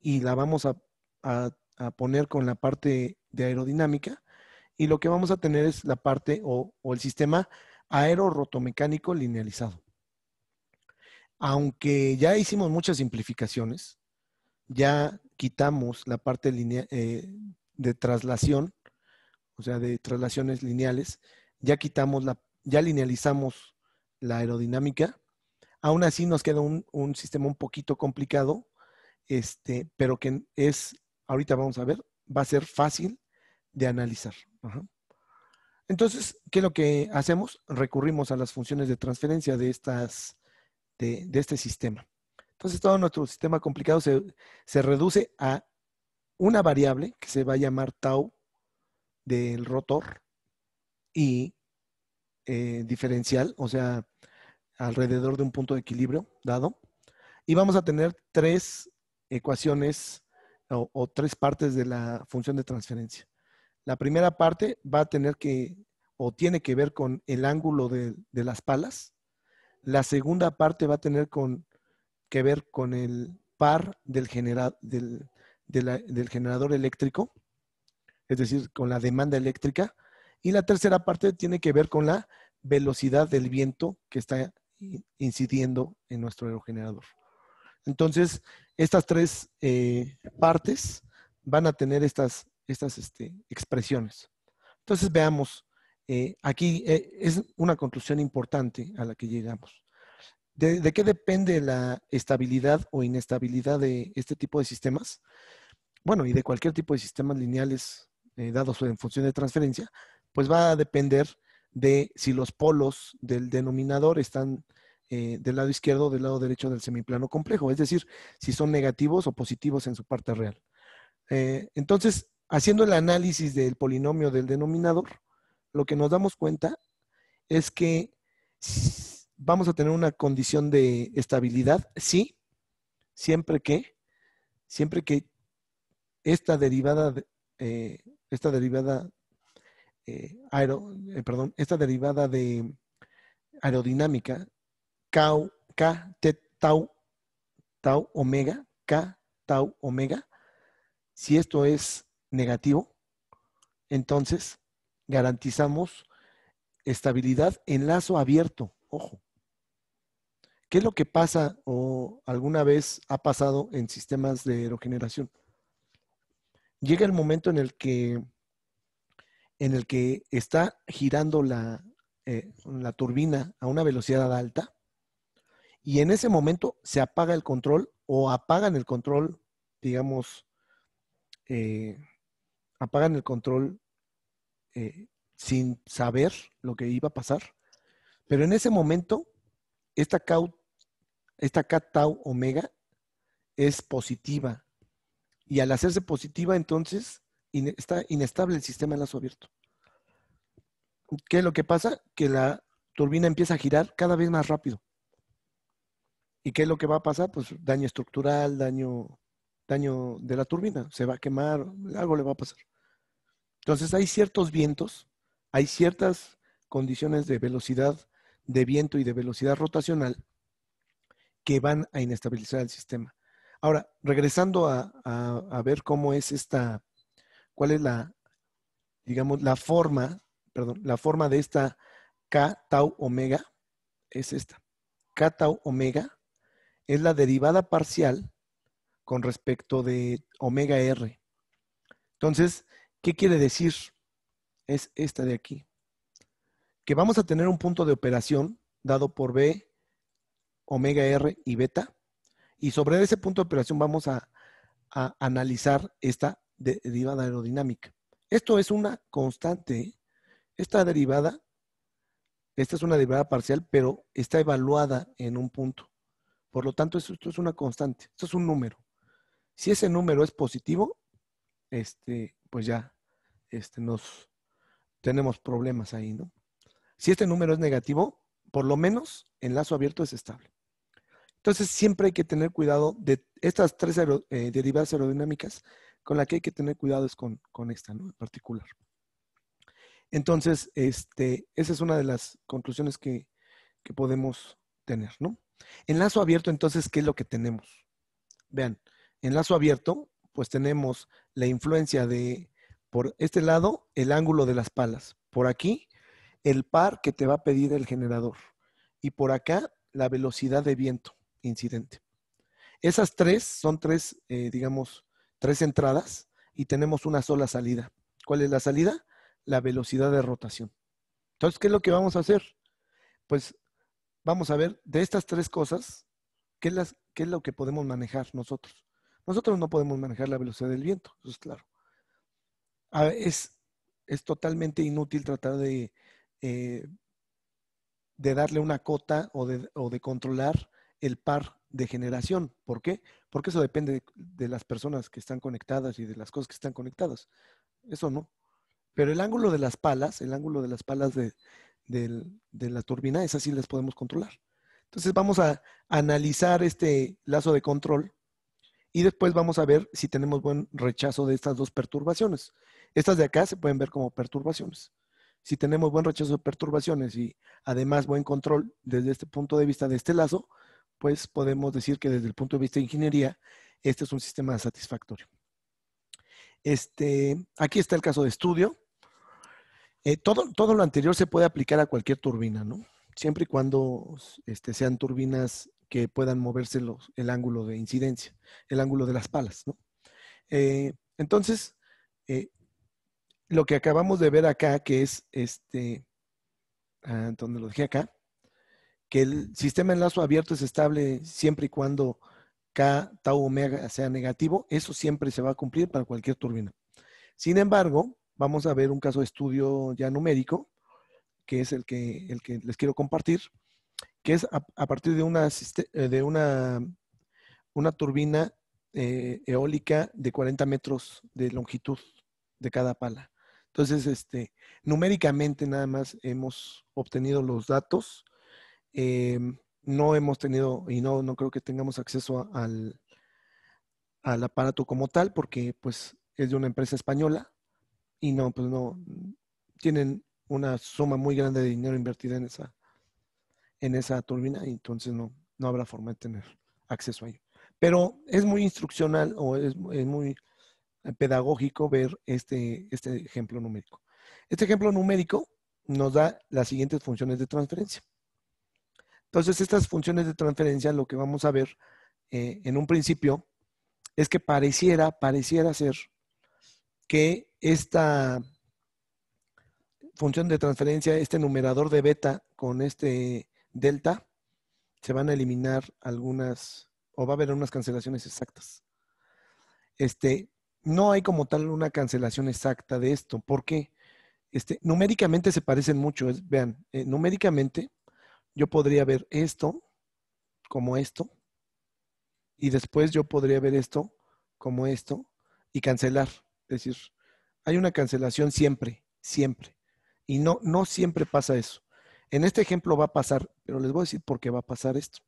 y la vamos a, poner con la parte de aerodinámica y lo que vamos a tener es la parte o, el sistema aerorotomecánico linealizado. Aunque ya hicimos muchas simplificaciones, ya quitamos la parte eh, de traslación, o sea, de traslaciones lineales, ya quitamos la, ya linealizamos la aerodinámica. Aún así nos queda un, sistema un poquito complicado, este, pero que es, ahorita vamos a ver, va a ser fácil de analizar. Entonces, ¿qué es lo que hacemos? Recurrimos a las funciones de transferencia de, estas, de, este sistema. Entonces, todo nuestro sistema complicado se, se, reduce a una variable que se va a llamar tau del rotor y eh, diferencial, o sea, alrededor de un punto de equilibrio dado. Y vamos a tener tres ecuaciones o, tres partes de la función de transferencia. La primera parte va a tener que o tiene que ver con el ángulo de, las palas. La segunda parte va a tener que ver con el par del, del generador eléctrico, es decir, con la demanda eléctrica. Y la tercera parte tiene que ver con la velocidad del viento que está incidiendo en nuestro aerogenerador. Entonces, estas tres eh, partes van a tener estas, estas este, expresiones. Entonces, veamos, eh, aquí eh, es una conclusión importante a la que llegamos. ¿De, ¿De, qué depende la estabilidad o inestabilidad de este tipo de sistemas? Bueno, y de cualquier tipo de sistemas lineales dados en función de transferencia, pues va a depender de si los polos del denominador están eh, del lado izquierdo o del lado derecho del semiplano complejo, es decir, si son negativos o positivos en su parte real. Eh, entonces, haciendo el análisis del polinomio del denominador, lo que nos damos cuenta es que vamos a tener una condición de estabilidad, sí, siempre que, siempre que esta derivada, eh, esta derivada eh, eh, perdón, esta derivada de aerodinámica, K, K tau, tau omega, K, tau omega, si esto es negativo, entonces garantizamos estabilidad en lazo abierto, ojo. ¿Qué es lo que pasa o alguna vez ha pasado en sistemas de aerogeneración? Llega el momento en el que en el que está girando eh, la, turbina a una velocidad alta y en ese momento se apaga el control o apagan el control, digamos, eh, apagan el control eh, sin saber lo que iba a pasar. Pero en ese momento, esta, cau, esta K tau omega es positiva. Y al hacerse positiva, entonces está inestable el sistema de lazo abierto. ¿Qué es lo que pasa? Que la turbina empieza a girar cada vez más rápido. ¿Y qué es lo que va a pasar? Pues daño estructural, daño, daño de la turbina. Se va a quemar, algo le va a pasar. Entonces hay ciertos vientos, hay ciertas condiciones de velocidad de viento y de velocidad rotacional que van a inestabilizar el sistema. Ahora, regresando a ver cómo es esta, cuál es la, digamos, la forma, perdón, la forma de esta K tau omega es esta. K tau omega es la derivada parcial con respecto de omega R. Entonces, ¿qué quiere decir? Es esta de aquí. Que vamos a tener un punto de operación dado por B, omega R y beta. Y sobre ese punto de operación vamos a, a analizar esta derivada aerodinámica. Esto es una constante. Esta derivada, esta es una derivada parcial, pero está evaluada en un punto. Por lo tanto, esto, es una constante. Esto es un número. Si ese número es positivo, este, pues ya este, nos tenemos problemas ahí, ¿no? Si este número es negativo, por lo menos en lazo abierto es estable. Entonces siempre hay que tener cuidado de estas tres eh, derivadas aerodinámicas con la que hay que tener cuidado es con, esta ¿no? en particular. Entonces, este, esa es una de las conclusiones que, podemos tener, ¿no? lazo abierto, entonces, ¿qué es lo que tenemos? Vean, En lazo abierto, pues tenemos la influencia de, por este lado, el ángulo de las palas. Por aquí, el par que te va a pedir el generador. Y por acá, la velocidad de viento incidente. Esas tres son tres, eh, digamos, tres entradas y tenemos una sola salida. ¿Cuál es la salida? La velocidad de rotación. Entonces, ¿qué es lo que vamos a hacer? Pues vamos a ver de estas tres cosas, ¿qué es, lo que podemos manejar nosotros? Nosotros no podemos manejar la velocidad del viento, eso es claro. es, totalmente inútil tratar de, eh, de darle una cota o de, o de controlar el par de generación. ¿Por qué? Porque eso depende de, las personas que están conectadas y de las cosas que están conectadas. Eso no. Pero el ángulo de las palas, el ángulo de las palas de, de la turbina, esas sí las podemos controlar. Entonces vamos a analizar este lazo de control y después vamos a ver si tenemos buen rechazo de estas dos perturbaciones. Estas de acá se pueden ver como perturbaciones. Si tenemos buen rechazo de perturbaciones y además buen control desde este punto de vista de este lazo, pues podemos decir que desde el punto de vista de ingeniería, este es un sistema satisfactorio. Este, aquí está el caso de estudio. Eh, todo, todo, lo anterior se puede aplicar a cualquier turbina, ¿no? Siempre y cuando este, sean turbinas que puedan moverse el ángulo de incidencia, el ángulo de las palas, ¿no? Eh, entonces, eh, lo que acabamos de ver acá, que es este, ah, lo dejé acá? que el sistema en lazo abierto es estable siempre y cuando K tau omega sea negativo, eso siempre se va a cumplir para cualquier turbina. Sin embargo, vamos a ver un caso de estudio ya numérico, que es el que, el que les quiero compartir, que es a, partir de una, eh, de una, una turbina eh, eólica de 40 metros de longitud de cada pala. Entonces, este, numéricamente nada más hemos obtenido los datos Em, no hemos tenido y no, no creo que tengamos acceso al, al aparato como tal porque pues es de una empresa española y no, pues no, tienen una suma muy grande de dinero invertida en esa, en esa turbina y entonces no, no habrá forma de tener acceso a ello. Pero es muy instruccional o es, es muy pedagógico ver este, este ejemplo numérico. Este ejemplo numérico nos da las siguientes funciones de transferencia. Entonces, estas funciones de transferencia, lo que vamos a ver eh, en un principio, es que pareciera, pareciera ser que esta función de transferencia, este numerador de beta con este delta, se van a eliminar algunas, o va a haber unas cancelaciones exactas. Este, no hay como tal una cancelación exacta de esto. porque Este, numéricamente se parecen mucho. vean, eh, numéricamente yo podría ver esto como esto, y después yo podría ver esto como esto y cancelar. Es decir, hay una cancelación siempre, siempre. Y no, no siempre pasa eso. En este ejemplo va a pasar, pero les voy a decir por qué va a pasar esto.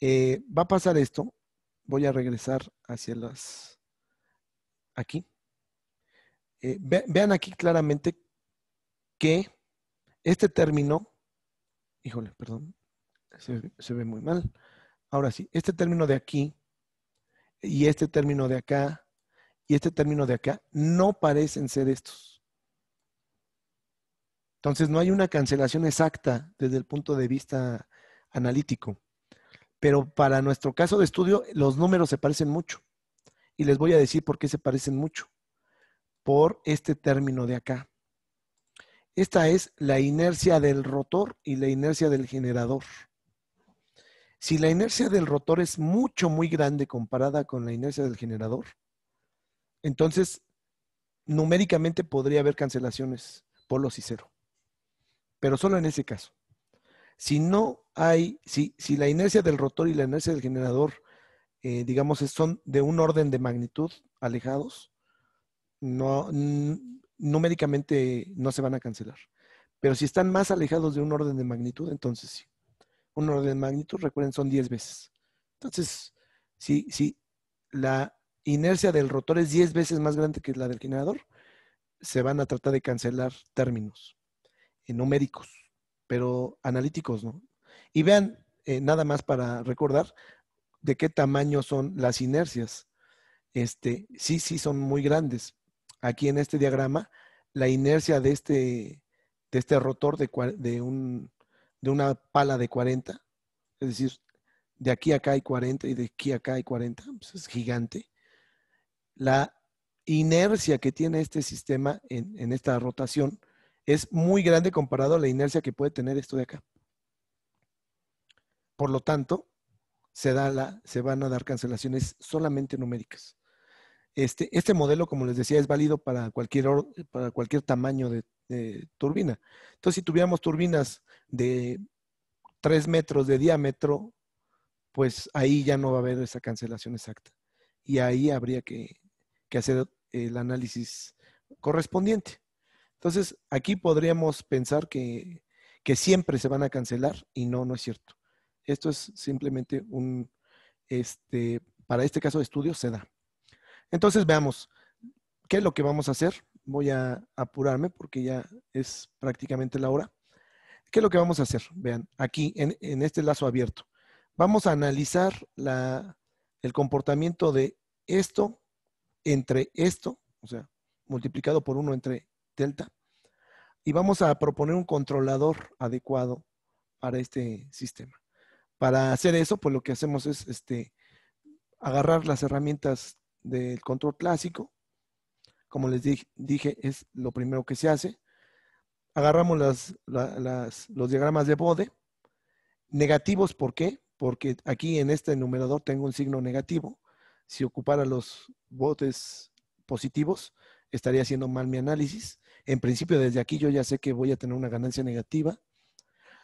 Eh, va a pasar esto. Voy a regresar hacia las... Aquí. Eh, vean aquí claramente que este término híjole, perdón, se, ve muy mal. Ahora sí, este término de aquí y este término de acá y este término de acá no parecen ser estos. Entonces no hay una cancelación exacta desde el punto de vista analítico. Pero para nuestro caso de estudio, los números se parecen mucho. Y les voy a decir por qué se parecen mucho. Por este término de acá. Esta es la inercia del rotor y la inercia del generador. Si la inercia del rotor es mucho, muy grande comparada con la inercia del generador, entonces numéricamente podría haber cancelaciones polos y cero. Pero solo en ese caso. Si no hay, si, si la inercia del rotor y la inercia del generador, eh, digamos, son de un orden de magnitud alejados, no, numéricamente no se van a cancelar. Pero si están más alejados de un orden de magnitud, entonces sí. Un orden de magnitud, recuerden, son 10 veces. Entonces, si, si la inercia del rotor es 10 veces más grande que la del generador, se van a tratar de cancelar términos eh, numéricos, pero analíticos, ¿no? Y vean, eh, nada más para recordar, de qué tamaño son las inercias. Este, sí, sí, son muy grandes, aquí en este diagrama la inercia de este, de este rotor de, de una pala de 40, es decir, de aquí a acá hay 40 y de aquí a acá hay 40, pues, es gigante. La inercia que tiene este sistema en, en, esta rotación es muy grande comparado a la inercia que puede tener esto de acá. Por lo tanto, se, da la, se van a dar cancelaciones solamente numéricas. Este, este, modelo, como les decía, es válido para cualquier, para cualquier tamaño de, turbina. Entonces, si tuviéramos turbinas de 3 metros de diámetro, pues ahí ya no va a haber esa cancelación exacta. Y ahí habría que, hacer el análisis correspondiente. Entonces, aquí podríamos pensar que, que, siempre se van a cancelar y no, no es cierto. Esto es simplemente un, este, para este caso de estudio se da. Entonces veamos, ¿qué es lo que vamos a hacer? Voy a apurarme porque ya es prácticamente la hora. ¿Qué es lo que vamos a hacer? Vean, aquí en, este lazo abierto. Vamos a analizar el comportamiento de esto entre esto, o sea, multiplicado por 1 entre delta, y vamos a proponer un controlador adecuado para este sistema. Para hacer eso, pues lo que hacemos es este, agarrar las herramientas del control clásico. Como les dije, es lo primero que se hace. Agarramos los diagramas de Bode. Negativos, ¿por qué? Porque aquí en este numerador tengo un signo negativo. Si ocupara los botes positivos, estaría haciendo mal mi análisis. En principio, desde aquí yo ya sé que voy a tener una ganancia negativa.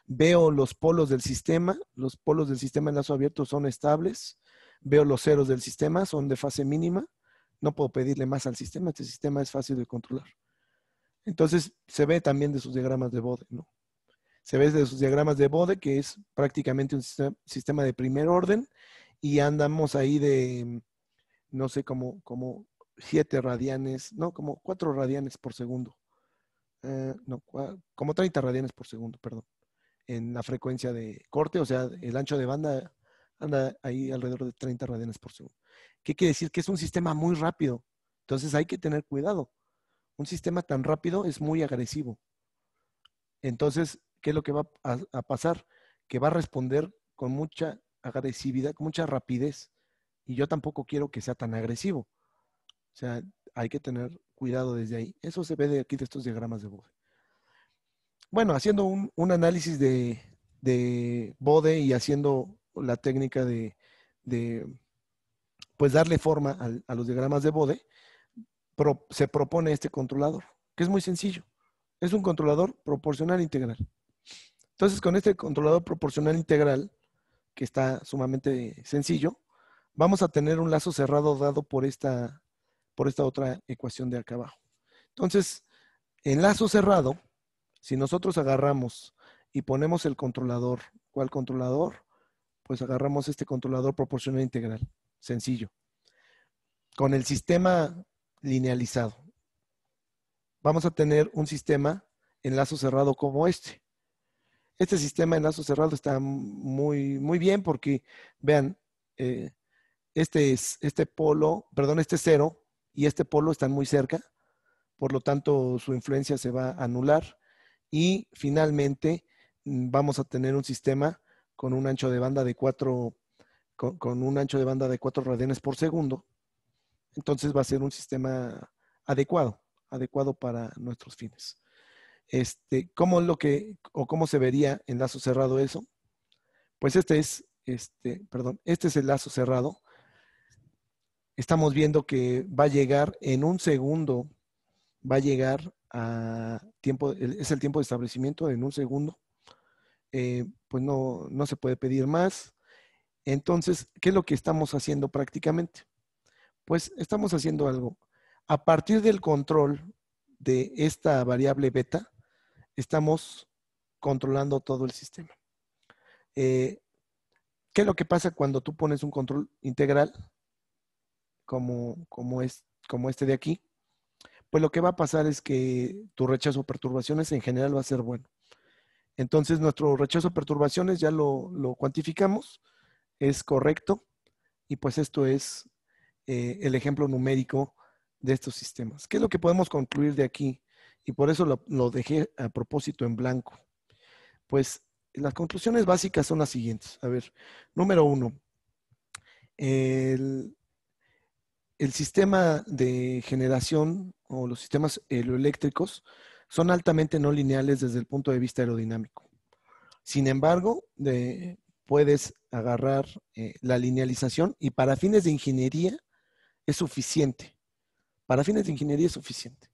Veo los polos del sistema. Los polos del sistema en lazo abierto son estables veo los ceros del sistema, son de fase mínima, no puedo pedirle más al sistema, este sistema es fácil de controlar. Entonces, se ve también de sus diagramas de Bode, ¿no? Se ve de sus diagramas de Bode que es prácticamente un sistema de primer orden y andamos ahí de, no sé, como, como siete radianes, no, como cuatro radianes por segundo. Eh, como 30 radianes por segundo, perdón. En la frecuencia de corte, o sea, el ancho de banda anda ahí alrededor de 30 radianes por segundo. ¿Qué quiere decir? Que es un sistema muy rápido. Entonces hay que tener cuidado. Un sistema tan rápido es muy agresivo. Entonces, ¿qué es lo que va a, pasar? Que va a responder con mucha agresividad, con mucha rapidez. Y yo tampoco quiero que sea tan agresivo. O sea, hay que tener cuidado desde ahí. Eso se ve de aquí de estos diagramas de Bode. Bueno, haciendo un, análisis de, de Bode y haciendo la técnica de, pues darle forma a los diagramas de Bode, se propone este controlador, que es muy sencillo. Es un controlador proporcional integral. Entonces, con este controlador proporcional integral, que está sumamente sencillo, vamos a tener un lazo cerrado dado por esta, por esta otra ecuación de acá abajo. Entonces, en lazo cerrado, si nosotros agarramos y ponemos el controlador, ¿cuál controlador? pues agarramos este controlador proporcional integral. Sencillo. Con el sistema linealizado. Vamos a tener un sistema en lazo cerrado como este. Este sistema en lazo cerrado está muy, muy bien porque, vean, eh, este, es, este polo, perdón, este cero y este polo están muy cerca. Por lo tanto, su influencia se va a anular. Y finalmente, mm, vamos a tener un sistema con un ancho de banda de cuatro, con, un ancho de banda de radianes por segundo, entonces va a ser un sistema adecuado, adecuado para nuestros fines. Este, ¿cómo es lo que o cómo se vería en lazo cerrado eso? Pues este es este, perdón, este es el lazo cerrado. Estamos viendo que va a llegar en un segundo va a llegar a tiempo es el tiempo de establecimiento en un segundo eh, pues no, se puede pedir más. Entonces, ¿qué es lo que estamos haciendo prácticamente? Pues estamos haciendo algo. A partir del control de esta variable beta, estamos controlando todo el sistema. Eh, ¿Qué es lo que pasa cuando tú pones un control integral como, es, como este de aquí? Pues lo que va a pasar es que tu rechazo o perturbaciones en general va a ser bueno. Entonces, nuestro rechazo a perturbaciones ya lo, lo cuantificamos, es correcto, y pues esto es eh, el ejemplo numérico de estos sistemas. ¿Qué es lo que podemos concluir de aquí? Y por eso lo, dejé a propósito en blanco. Pues las conclusiones básicas son las siguientes. A ver, número uno, el, el sistema de generación o los sistemas helioeléctricos son altamente no lineales desde el punto de vista aerodinámico. Sin embargo, puedes agarrar eh, la linealización y para fines de ingeniería es suficiente. Para fines de ingeniería es suficiente.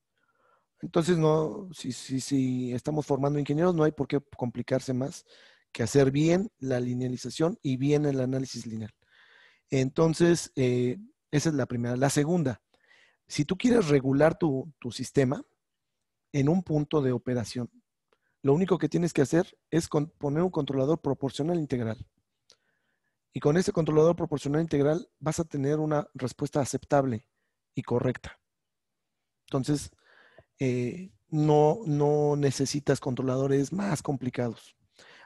Entonces, no, si, si, estamos formando ingenieros, no hay por qué complicarse más que hacer bien la linealización y bien el análisis lineal. Entonces, eh, esa es la primera. La segunda, si tú quieres regular tu sistema, en un punto de operación. Lo único que tienes que hacer es poner un controlador proporcional integral. Y con ese controlador proporcional integral vas a tener una respuesta aceptable y correcta. Entonces, eh, no, no necesitas controladores más complicados.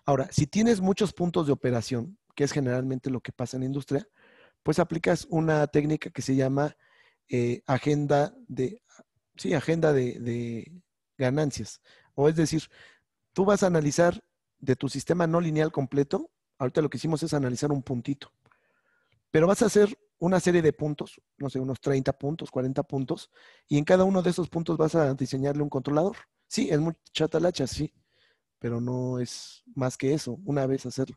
Ahora, si tienes muchos puntos de operación, que es generalmente lo que pasa en la industria, pues aplicas una técnica que se llama eh, agenda de, sí, agenda de, ganancias. O es decir, tú vas a analizar de tu sistema no lineal completo, ahorita lo que hicimos es analizar un puntito, pero vas a hacer una serie de puntos, no sé, unos 30 puntos, 40 puntos, y en cada uno de esos puntos vas a diseñarle un controlador. Sí, es mucha talacha, sí, pero no es más que eso, una vez hacerlo.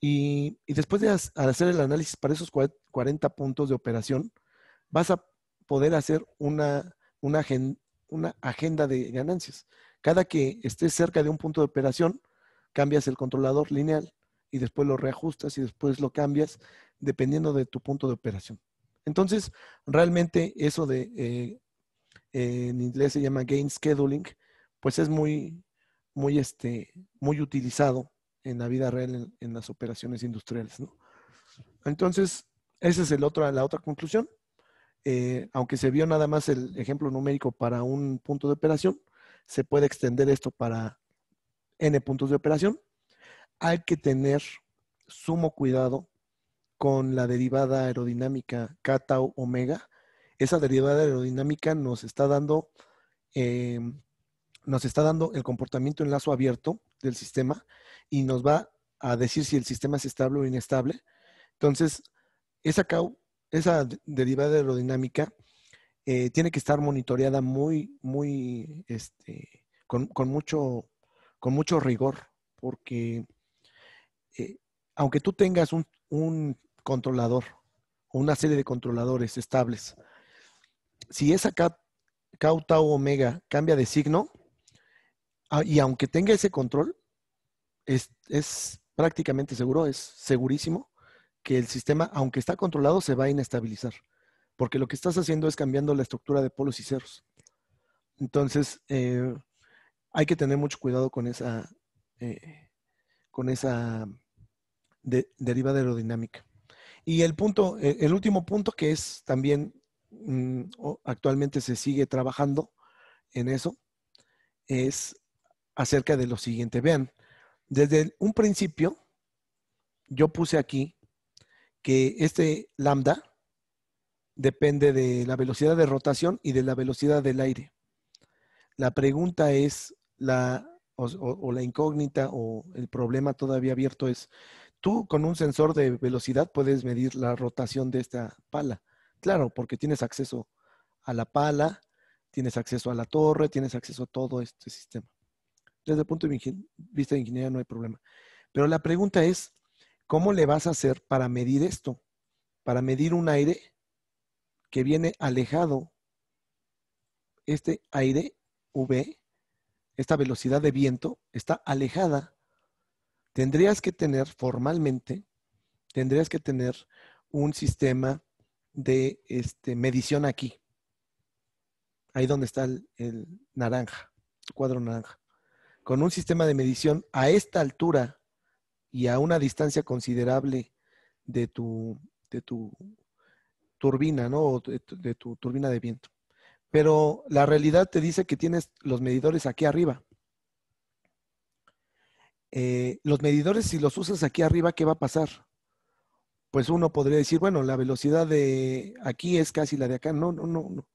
Y, después de hacer el análisis para esos 40 puntos de operación, vas a poder hacer una, una, una agenda de ganancias. Cada que estés cerca de un punto de operación, cambias el controlador lineal y después lo reajustas y después lo cambias dependiendo de tu punto de operación. Entonces, realmente eso de, eh, en inglés se llama gain scheduling, pues es muy, muy, este, muy utilizado en la vida real en, las operaciones industriales. Entonces, esa es el otro, la otra conclusión. Eh, aunque se vio nada más el ejemplo numérico para un punto de operación, se puede extender esto para n puntos de operación. Hay que tener sumo cuidado con la derivada aerodinámica k tau omega. Esa derivada aerodinámica nos está dando, eh, nos está dando el comportamiento en lazo abierto del sistema y nos va a decir si el sistema es estable o inestable. Entonces, esa, esa derivada aerodinámica eh, tiene que estar monitoreada muy, muy, este, con, mucho, con mucho rigor, porque eh, aunque tú tengas un, controlador o una serie de controladores estables, si esa K, o omega cambia de signo, ah, y aunque tenga ese control, es prácticamente seguro, es segurísimo que el sistema, aunque está controlado, se va a inestabilizar, porque lo que estás haciendo es cambiando la estructura de polos y ceros. Entonces, eh, hay que tener mucho cuidado con esa, eh, con esa de, aerodinámica. Y el punto, eh, el último punto que es también mm, actualmente se sigue trabajando en eso, es acerca de lo siguiente. Vean, desde un principio yo puse aquí que este lambda depende de la velocidad de rotación y de la velocidad del aire. La pregunta es, la, o, o la incógnita o el problema todavía abierto es, tú con un sensor de velocidad puedes medir la rotación de esta pala. Claro, porque tienes acceso a la pala, tienes acceso a la torre, tienes acceso a todo este sistema. Desde el punto de vista de ingeniería no hay problema. Pero la pregunta es, ¿Cómo le vas a hacer para medir esto? Para medir un aire que viene alejado. Este aire V, esta velocidad de viento, está alejada. Tendrías que tener formalmente, tendrías que tener un sistema de este, medición aquí. Ahí donde está el, naranja, el cuadro naranja. Con un sistema de medición a esta altura y a una distancia considerable de tu, de tu turbina, ¿no? de, tu, turbina de viento. Pero la realidad te dice que tienes los medidores aquí arriba. Eh, los medidores, si los usas aquí arriba, ¿qué va a pasar? Pues uno podría decir, bueno, la velocidad de aquí es casi la de acá. No, no, no, no.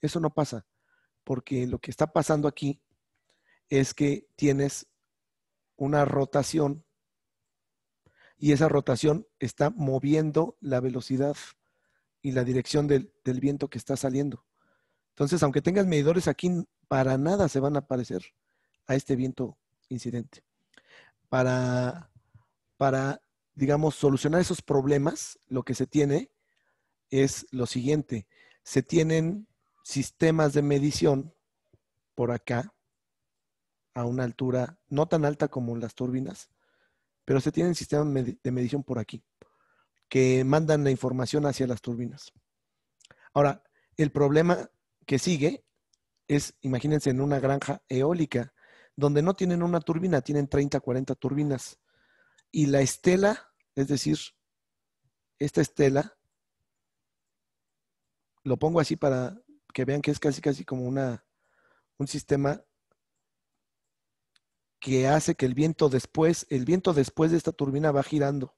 Eso no pasa. Porque lo que está pasando aquí es que tienes una rotación y esa rotación está moviendo la velocidad y la dirección del, viento que está saliendo. Entonces, aunque tengas medidores aquí, para nada se van a parecer a este viento incidente. Para, para digamos, solucionar esos problemas, lo que se tiene es lo siguiente. Se tienen sistemas de medición por acá, a una altura no tan alta como las turbinas, pero se un sistema de medición por aquí que mandan la información hacia las turbinas. Ahora, el problema que sigue es, imagínense, en una granja eólica, donde no tienen una turbina, tienen 30, 40 turbinas. Y la estela, es decir, esta estela, lo pongo así para que vean que es casi, casi como una, un sistema que hace que el viento después, el viento después de esta turbina va girando.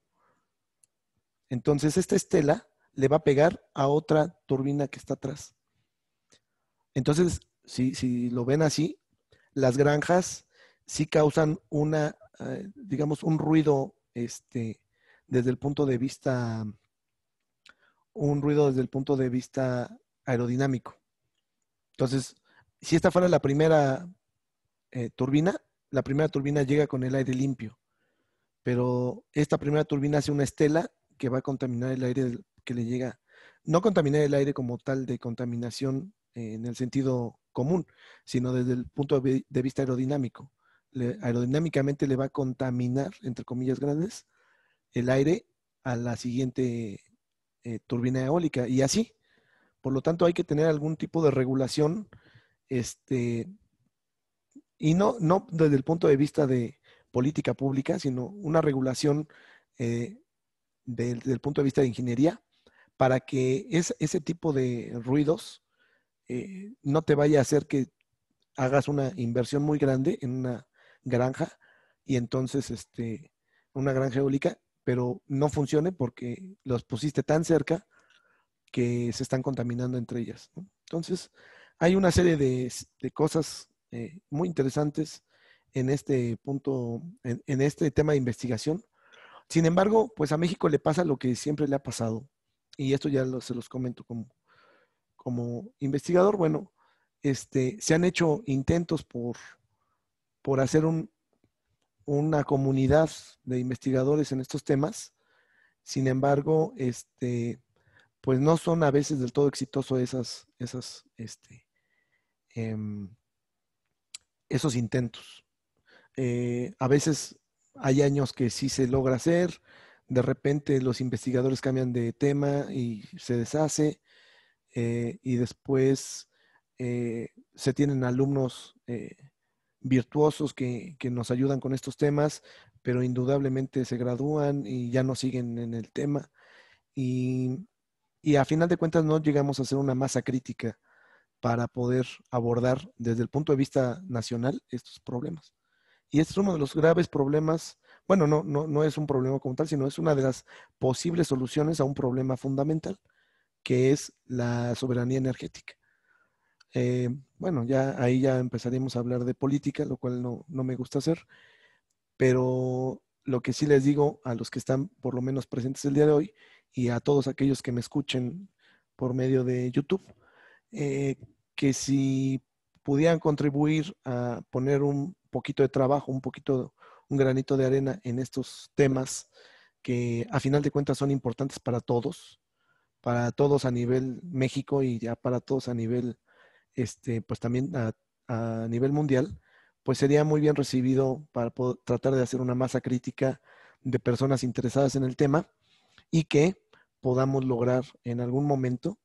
Entonces esta estela le va a pegar a otra turbina que está atrás. Entonces, si, si lo ven así, las granjas sí causan una, eh, digamos, un ruido este, desde el punto de vista, un ruido desde el punto de vista aerodinámico. Entonces, si esta fuera la primera eh, turbina, la primera turbina llega con el aire limpio, pero esta primera turbina hace una estela que va a contaminar el aire que le llega. No contaminar el aire como tal de contaminación eh, en el sentido común, sino desde el punto de vista aerodinámico. aerodinámicamente le va a contaminar, entre comillas grandes, el aire a la siguiente eh, turbina eólica y así. Por lo tanto, hay que tener algún tipo de regulación este, y no, no desde el punto de vista de política pública, sino una regulación eh, desde el punto de vista de ingeniería para que es, ese tipo de ruidos eh, no te vaya a hacer que hagas una inversión muy grande en una granja y entonces este, una granja eólica, pero no funcione porque los pusiste tan cerca que se están contaminando entre ellas. Entonces, hay una serie de, de cosas eh, muy interesantes en este punto, en, este tema de investigación. Sin embargo, pues a México le pasa lo que siempre le ha pasado, y esto ya se los comento como, como investigador. Bueno, este, se han hecho intentos por, por hacer un, una comunidad de investigadores en estos temas. Sin embargo, este, pues no son a veces del todo exitosos esas, esas este, em, esos intentos. Eh, a veces hay años que sí se logra hacer, de repente los investigadores cambian de tema y se deshace, eh, y después eh, se tienen alumnos virtuosos que, que, nos ayudan con estos temas, pero indudablemente se gradúan y ya no siguen en el tema. Y, y a final de cuentas no llegamos a ser una masa crítica para poder abordar desde el punto de vista nacional estos problemas. Y este es uno de los graves problemas, bueno, no, no, no es un problema como tal, sino es una de las posibles soluciones a un problema fundamental, que es la soberanía energética. Eh, bueno, ya ahí ya empezaríamos a hablar de política, lo cual no, no me gusta hacer, pero lo que sí les digo a los que están por lo menos presentes el día de hoy y a todos aquellos que me escuchen por medio de YouTube eh, que si pudieran contribuir a poner un poquito de trabajo, un poquito, un granito de arena en estos temas que a final de cuentas son importantes para todos, para todos a nivel México y ya para todos a nivel, este, pues también a, nivel mundial, pues sería muy bien recibido para tratar de hacer una masa crítica de personas interesadas en el tema y que podamos lograr en algún momento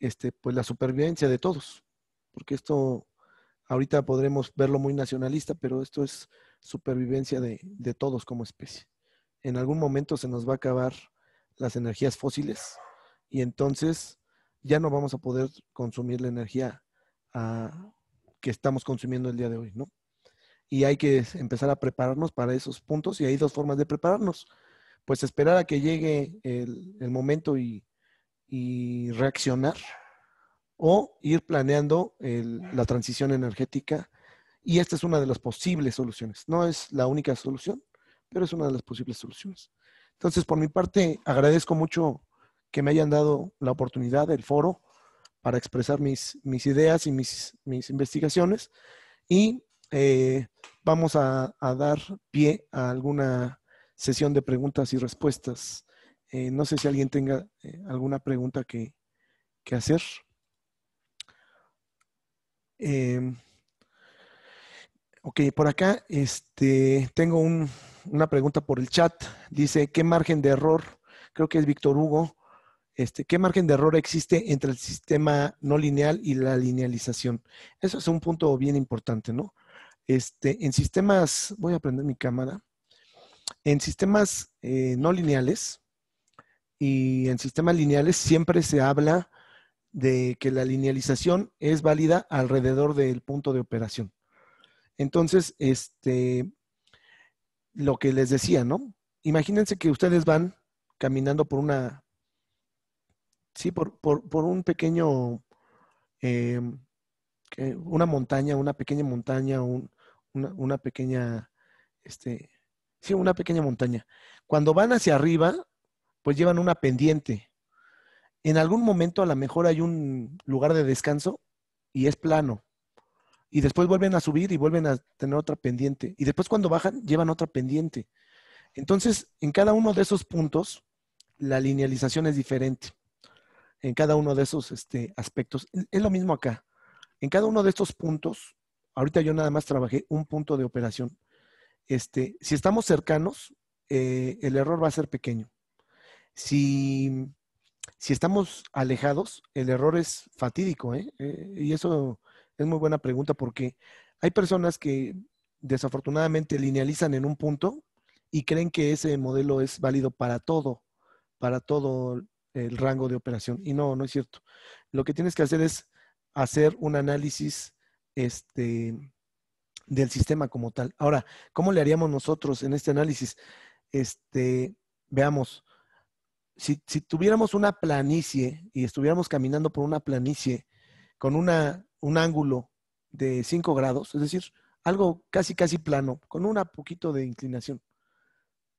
este, pues la supervivencia de todos, porque esto ahorita podremos verlo muy nacionalista, pero esto es supervivencia de, todos como especie. En algún momento se nos va a acabar las energías fósiles y entonces ya no vamos a poder consumir la energía ah, que estamos consumiendo el día de hoy, ¿no? Y hay que empezar a prepararnos para esos puntos y hay dos formas de prepararnos. Pues esperar a que llegue el momento y, y reaccionar o ir planeando la transición energética. Y esta es una de las posibles soluciones. No es la única solución, pero es una de las posibles soluciones. Entonces, por mi parte, agradezco mucho que me hayan dado la oportunidad, del foro, para expresar mis, mis ideas y mis, investigaciones. Y eh, vamos a, a, dar pie a alguna sesión de preguntas y respuestas eh, no sé si alguien tenga eh, alguna pregunta que, hacer. Em, ok, por acá este, tengo una pregunta por el chat. Dice, ¿qué margen de error? Creo que es Víctor Hugo. Este, ¿Qué margen de error existe entre el sistema no lineal y la linealización? Eso es un punto bien importante, ¿no? Este, en sistemas, voy a prender mi cámara. En sistemas eh, no lineales, y en sistemas lineales siempre se habla de que la linealización es válida alrededor del punto de operación. Entonces, este, lo que les decía, ¿no? Imagínense que ustedes van caminando por una, sí, por, por, un pequeño, eh, una montaña, una pequeña montaña, un, una, pequeña, este, sí, una pequeña montaña. Cuando van hacia arriba, pues llevan una pendiente. En algún momento a lo mejor hay un lugar de descanso y es plano. Y después vuelven a subir y vuelven a tener otra pendiente. Y después cuando bajan, llevan otra pendiente. Entonces, en cada uno de esos puntos, la linealización es diferente. En cada uno de esos este, aspectos. Es lo mismo acá. En cada uno de estos puntos, ahorita yo nada más trabajé un punto de operación. Este, si estamos cercanos, eh, el error va a ser pequeño si, si estamos alejados, el error es fatídico, ¿eh? Eh, y eso es muy buena pregunta porque hay personas que desafortunadamente linealizan en un punto y creen que ese modelo es válido para todo, para todo el rango de operación. Y no, no es cierto. Lo que tienes que hacer es hacer un análisis este, del sistema como tal. Ahora, ¿cómo le haríamos nosotros en este análisis? Este, veamos, si, tuviéramos una planicie y estuviéramos caminando por una planicie con una, un ángulo de 5 grados, es decir, algo casi, casi plano, con una poquito de inclinación,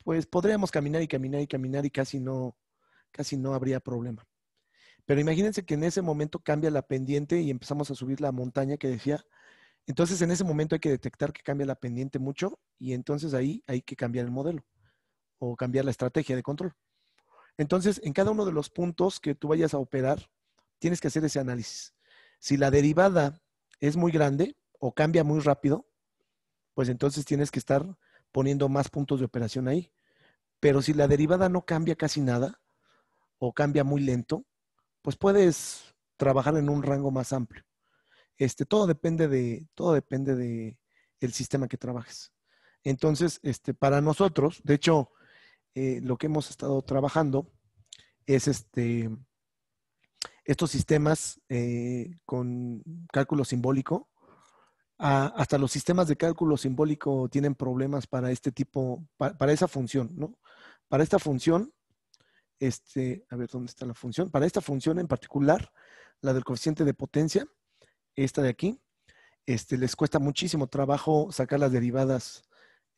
pues podríamos caminar y caminar y caminar y casi no, casi no habría problema. Pero imagínense que en ese momento cambia la pendiente y empezamos a subir la montaña que decía. Entonces en ese momento hay que detectar que cambia la pendiente mucho y entonces ahí hay que cambiar el modelo o cambiar la estrategia de control. Entonces, en cada uno de los puntos que tú vayas a operar, tienes que hacer ese análisis. Si la derivada es muy grande o cambia muy rápido, pues entonces tienes que estar poniendo más puntos de operación ahí. Pero si la derivada no cambia casi nada o cambia muy lento, pues puedes trabajar en un rango más amplio. Este, todo depende de, todo depende de el sistema que trabajes. Entonces, este, para nosotros, de hecho, eh, lo que hemos estado trabajando es este, estos sistemas eh, con cálculo simbólico. Ah, hasta los sistemas de cálculo simbólico tienen problemas para este tipo, para, para esa función, ¿no? Para esta función, este, a ver, ¿dónde está la función? Para esta función en particular, la del coeficiente de potencia, esta de aquí, este, les cuesta muchísimo trabajo sacar las derivadas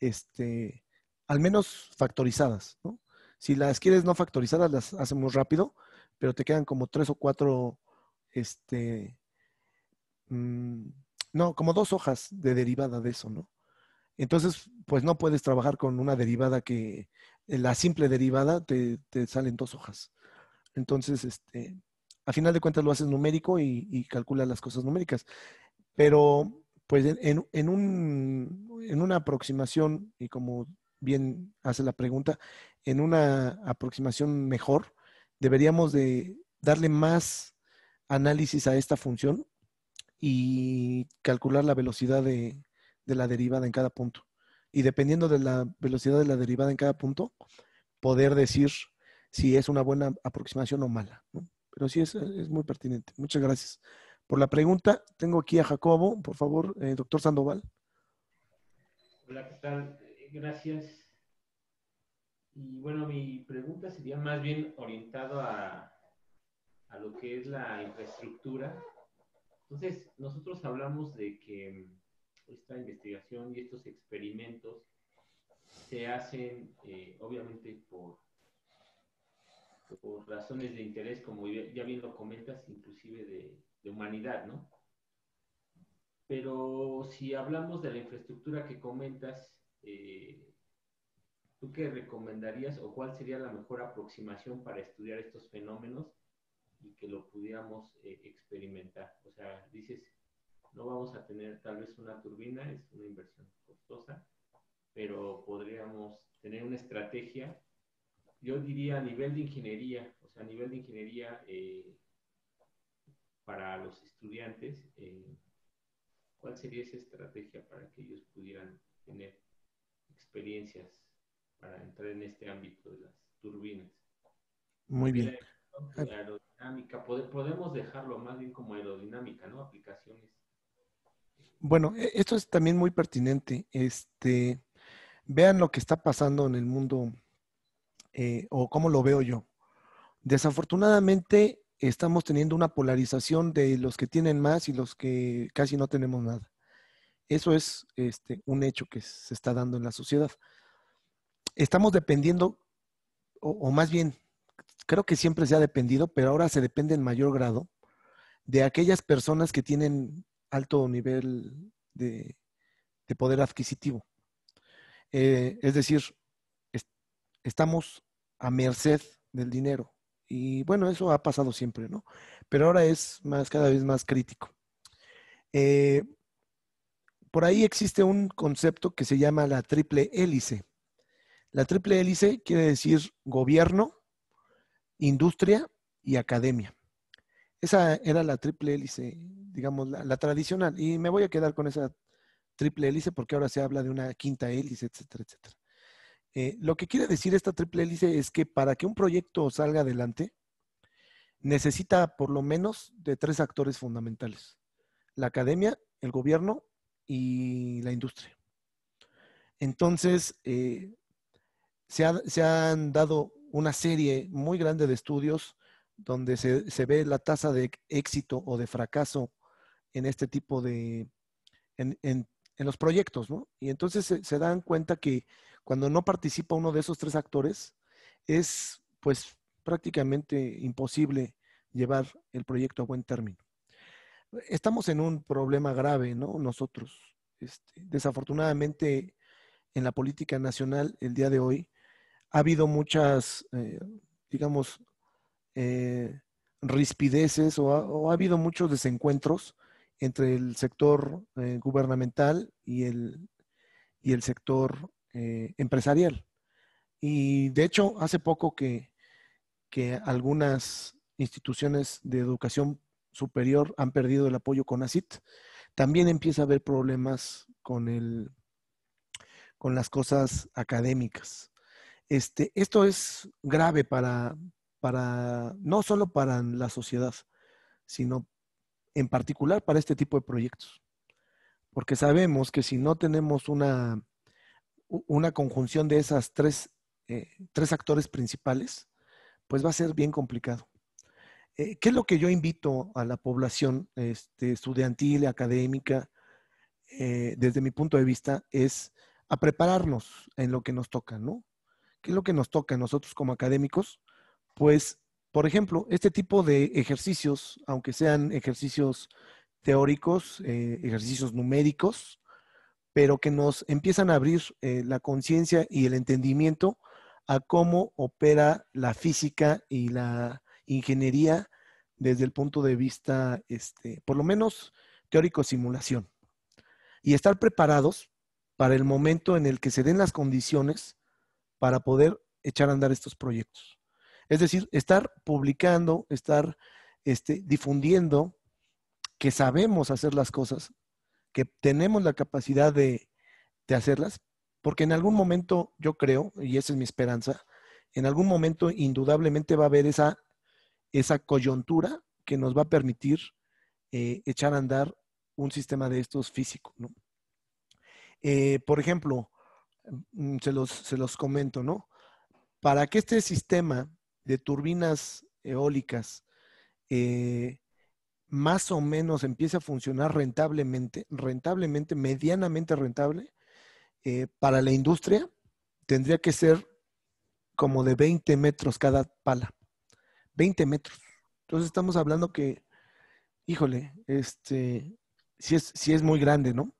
este, al menos factorizadas, ¿no? Si las quieres no factorizadas, las muy rápido, pero te quedan como tres o cuatro, este, mm, no, como dos hojas de derivada de eso, ¿no? Entonces, pues no puedes trabajar con una derivada que, eh, la simple derivada, te, salen dos hojas. Entonces, este, a final de cuentas lo haces numérico y, calculas las cosas numéricas. Pero, pues en, un, en una aproximación, y como bien hace la pregunta, en una aproximación mejor, deberíamos de darle más análisis a esta función y calcular la velocidad de, la derivada en cada punto. Y dependiendo de la velocidad de la derivada en cada punto, poder decir si es una buena aproximación o mala. Pero sí es, es, muy pertinente. Muchas gracias por la pregunta. Tengo aquí a Jacobo, por favor, eh, doctor Sandoval. Hola, ¿qué tal? gracias. Y bueno, mi pregunta sería más bien orientada a, lo que es la infraestructura. Entonces, nosotros hablamos de que mm, esta investigación y estos experimentos se hacen eh, obviamente por, por razones de interés, como ya bien lo comentas, inclusive de, de humanidad, ¿no? Pero si hablamos de la infraestructura que comentas, eh, ¿tú qué recomendarías o cuál sería la mejor aproximación para estudiar estos fenómenos y que lo pudiéramos eh, experimentar? O sea, dices, no vamos a tener tal vez una turbina, es una inversión costosa, pero podríamos tener una estrategia, yo diría a nivel de ingeniería, o sea, a nivel de ingeniería eh, para los estudiantes, ¿cuál sería esa estrategia para que ellos pudieran tener experiencias para entrar en este ámbito de las turbinas. Muy bien. aerodinámica, podemos dejarlo más bien como aerodinámica, ¿no? Aplicaciones. Bueno, e-, esto es también muy pertinente. Este, vean lo que está pasando en el mundo eh, o cómo lo veo yo. Desafortunadamente estamos teniendo una polarización de los que tienen más y los que casi no tenemos nada. Eso es este, un hecho que se está dando en la sociedad. Estamos dependiendo, o, más bien, creo que siempre se ha dependido, pero ahora se depende en mayor grado de aquellas personas que tienen alto nivel de, poder adquisitivo. Eh, es decir, estamos a merced del dinero. Y bueno, eso ha pasado siempre, ¿no? Pero ahora es más, cada vez más crítico. Eh, por ahí existe un concepto que se llama la triple hélice. La triple hélice quiere decir gobierno, industria y academia. Esa era la triple hélice, digamos, la, tradicional. Y me voy a quedar con esa triple hélice porque ahora se habla de una quinta hélice, etcétera, etcétera. Eh, lo que quiere decir esta triple hélice es que para que un proyecto salga adelante, necesita por lo menos de tres actores fundamentales. La academia, el gobierno y la industria. Entonces, eh, se, han dado una serie muy grande de estudios donde se, ve la tasa de éxito o de fracaso en este tipo de, en, los proyectos, ¿no? Y entonces se, se, dan cuenta que cuando no participa uno de esos tres actores, es pues prácticamente imposible llevar el proyecto a buen término estamos en un problema grave, ¿no? Nosotros, este, desafortunadamente, en la política nacional el día de hoy, ha habido muchas, eh, digamos, eh, rispideces o ha, habido muchos desencuentros entre el sector eh, gubernamental y el, y el sector empresarial. Y de hecho, hace poco que, que algunas instituciones de educación superior han perdido el apoyo con ACIT. También empieza a haber problemas con, el, con las cosas académicas. Este, esto es grave para, para, no solo para la sociedad, sino en particular para este tipo de proyectos. Porque sabemos que si no tenemos una, una conjunción de esas tres, eh, tres actores principales, pues va a ser bien complicado. Eh, ¿Qué es lo que yo invito a la población este, estudiantil, académica, eh, desde mi punto de vista, es a prepararnos en lo que nos toca, ¿no? ¿Qué es lo que nos toca a nosotros como académicos? Pues, por ejemplo, este tipo de ejercicios, aunque sean ejercicios teóricos, eh, ejercicios numéricos, pero que nos empiezan a abrir la conciencia y el entendimiento a cómo opera la física y la ingeniería desde el punto de vista, este, por lo menos teórico simulación, y estar preparados para el momento en el que se den las condiciones para poder echar a andar estos proyectos. Es decir, estar publicando, estar este, difundiendo que sabemos hacer las cosas, que tenemos la capacidad de, de hacerlas, porque en algún momento yo creo, y esa es mi esperanza, en algún momento indudablemente va a haber esa esa coyuntura que nos va a permitir eh, echar a andar un sistema de estos físico. Eh, por ejemplo, mm, se los, comento, ¿no? Para que este sistema de turbinas eólicas eh, más o menos empiece a funcionar rentablemente, rentablemente, medianamente rentable, para la industria tendría que ser como de 20 metros cada pala. 20 metros. Entonces estamos hablando que, híjole, este, si es, si es muy grande, ¿no?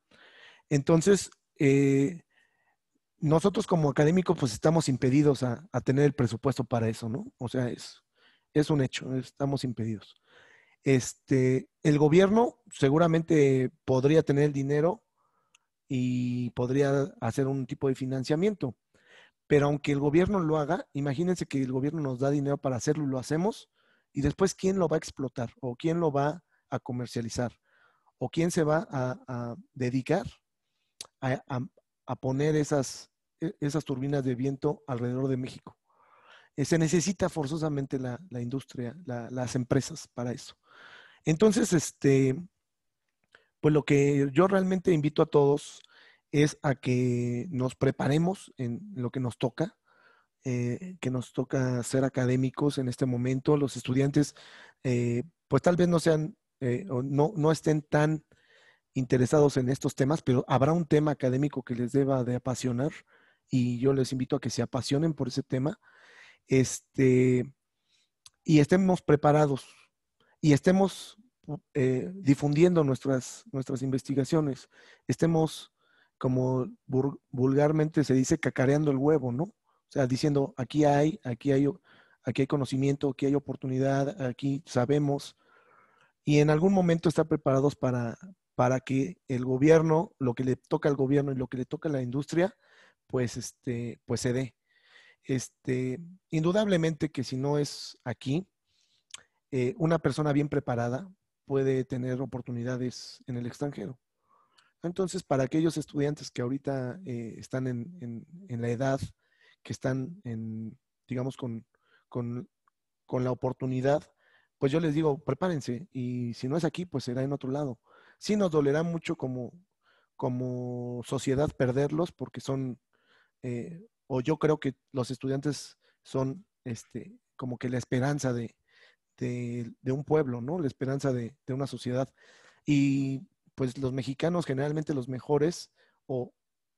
Entonces, eh, nosotros como académicos pues estamos impedidos a, tener el presupuesto para eso, ¿no? O sea, es, es un hecho, estamos impedidos. Este, el gobierno seguramente podría tener el dinero y podría hacer un tipo de financiamiento. Pero aunque el gobierno lo haga, imagínense que el gobierno nos da dinero para hacerlo lo hacemos, y después quién lo va a explotar o quién lo va a comercializar o quién se va a, dedicar a, poner esas, e, esas turbinas de viento alrededor de México. Eh, se necesita forzosamente la, industria, las empresas para eso. Entonces, este, pues lo que yo realmente invito a todos es a que nos preparemos en lo que nos toca, eh, que nos toca ser académicos en este momento. Los estudiantes, eh, pues tal vez no sean eh, o no, no estén tan interesados en estos temas, pero habrá un tema académico que les deba de apasionar y yo les invito a que se apasionen por ese tema este, y estemos preparados y estemos difundiendo nuestras, nuestras investigaciones, estemos como vulgarmente se dice, cacareando el huevo, ¿no? O sea, diciendo, aquí hay, aquí hay, aquí hay conocimiento, aquí hay oportunidad, aquí sabemos. Y en algún momento estar preparados para, para que el gobierno, lo que le toca al gobierno y lo que le toca a la industria, pues, este, pues se dé. Este, indudablemente que si no es aquí, eh, una persona bien preparada puede tener oportunidades en el extranjero. Entonces, para aquellos estudiantes que ahorita eh, están en, la edad, que están en, digamos, con, la oportunidad, pues yo les digo, prepárense y si no es aquí, pues será en otro lado. Sí nos dolerá mucho como, como sociedad perderlos porque son, eh, o yo creo que los estudiantes son este, como que la esperanza de, un pueblo, ¿no? La esperanza de, de una sociedad. Y pues los mexicanos, generalmente los mejores, o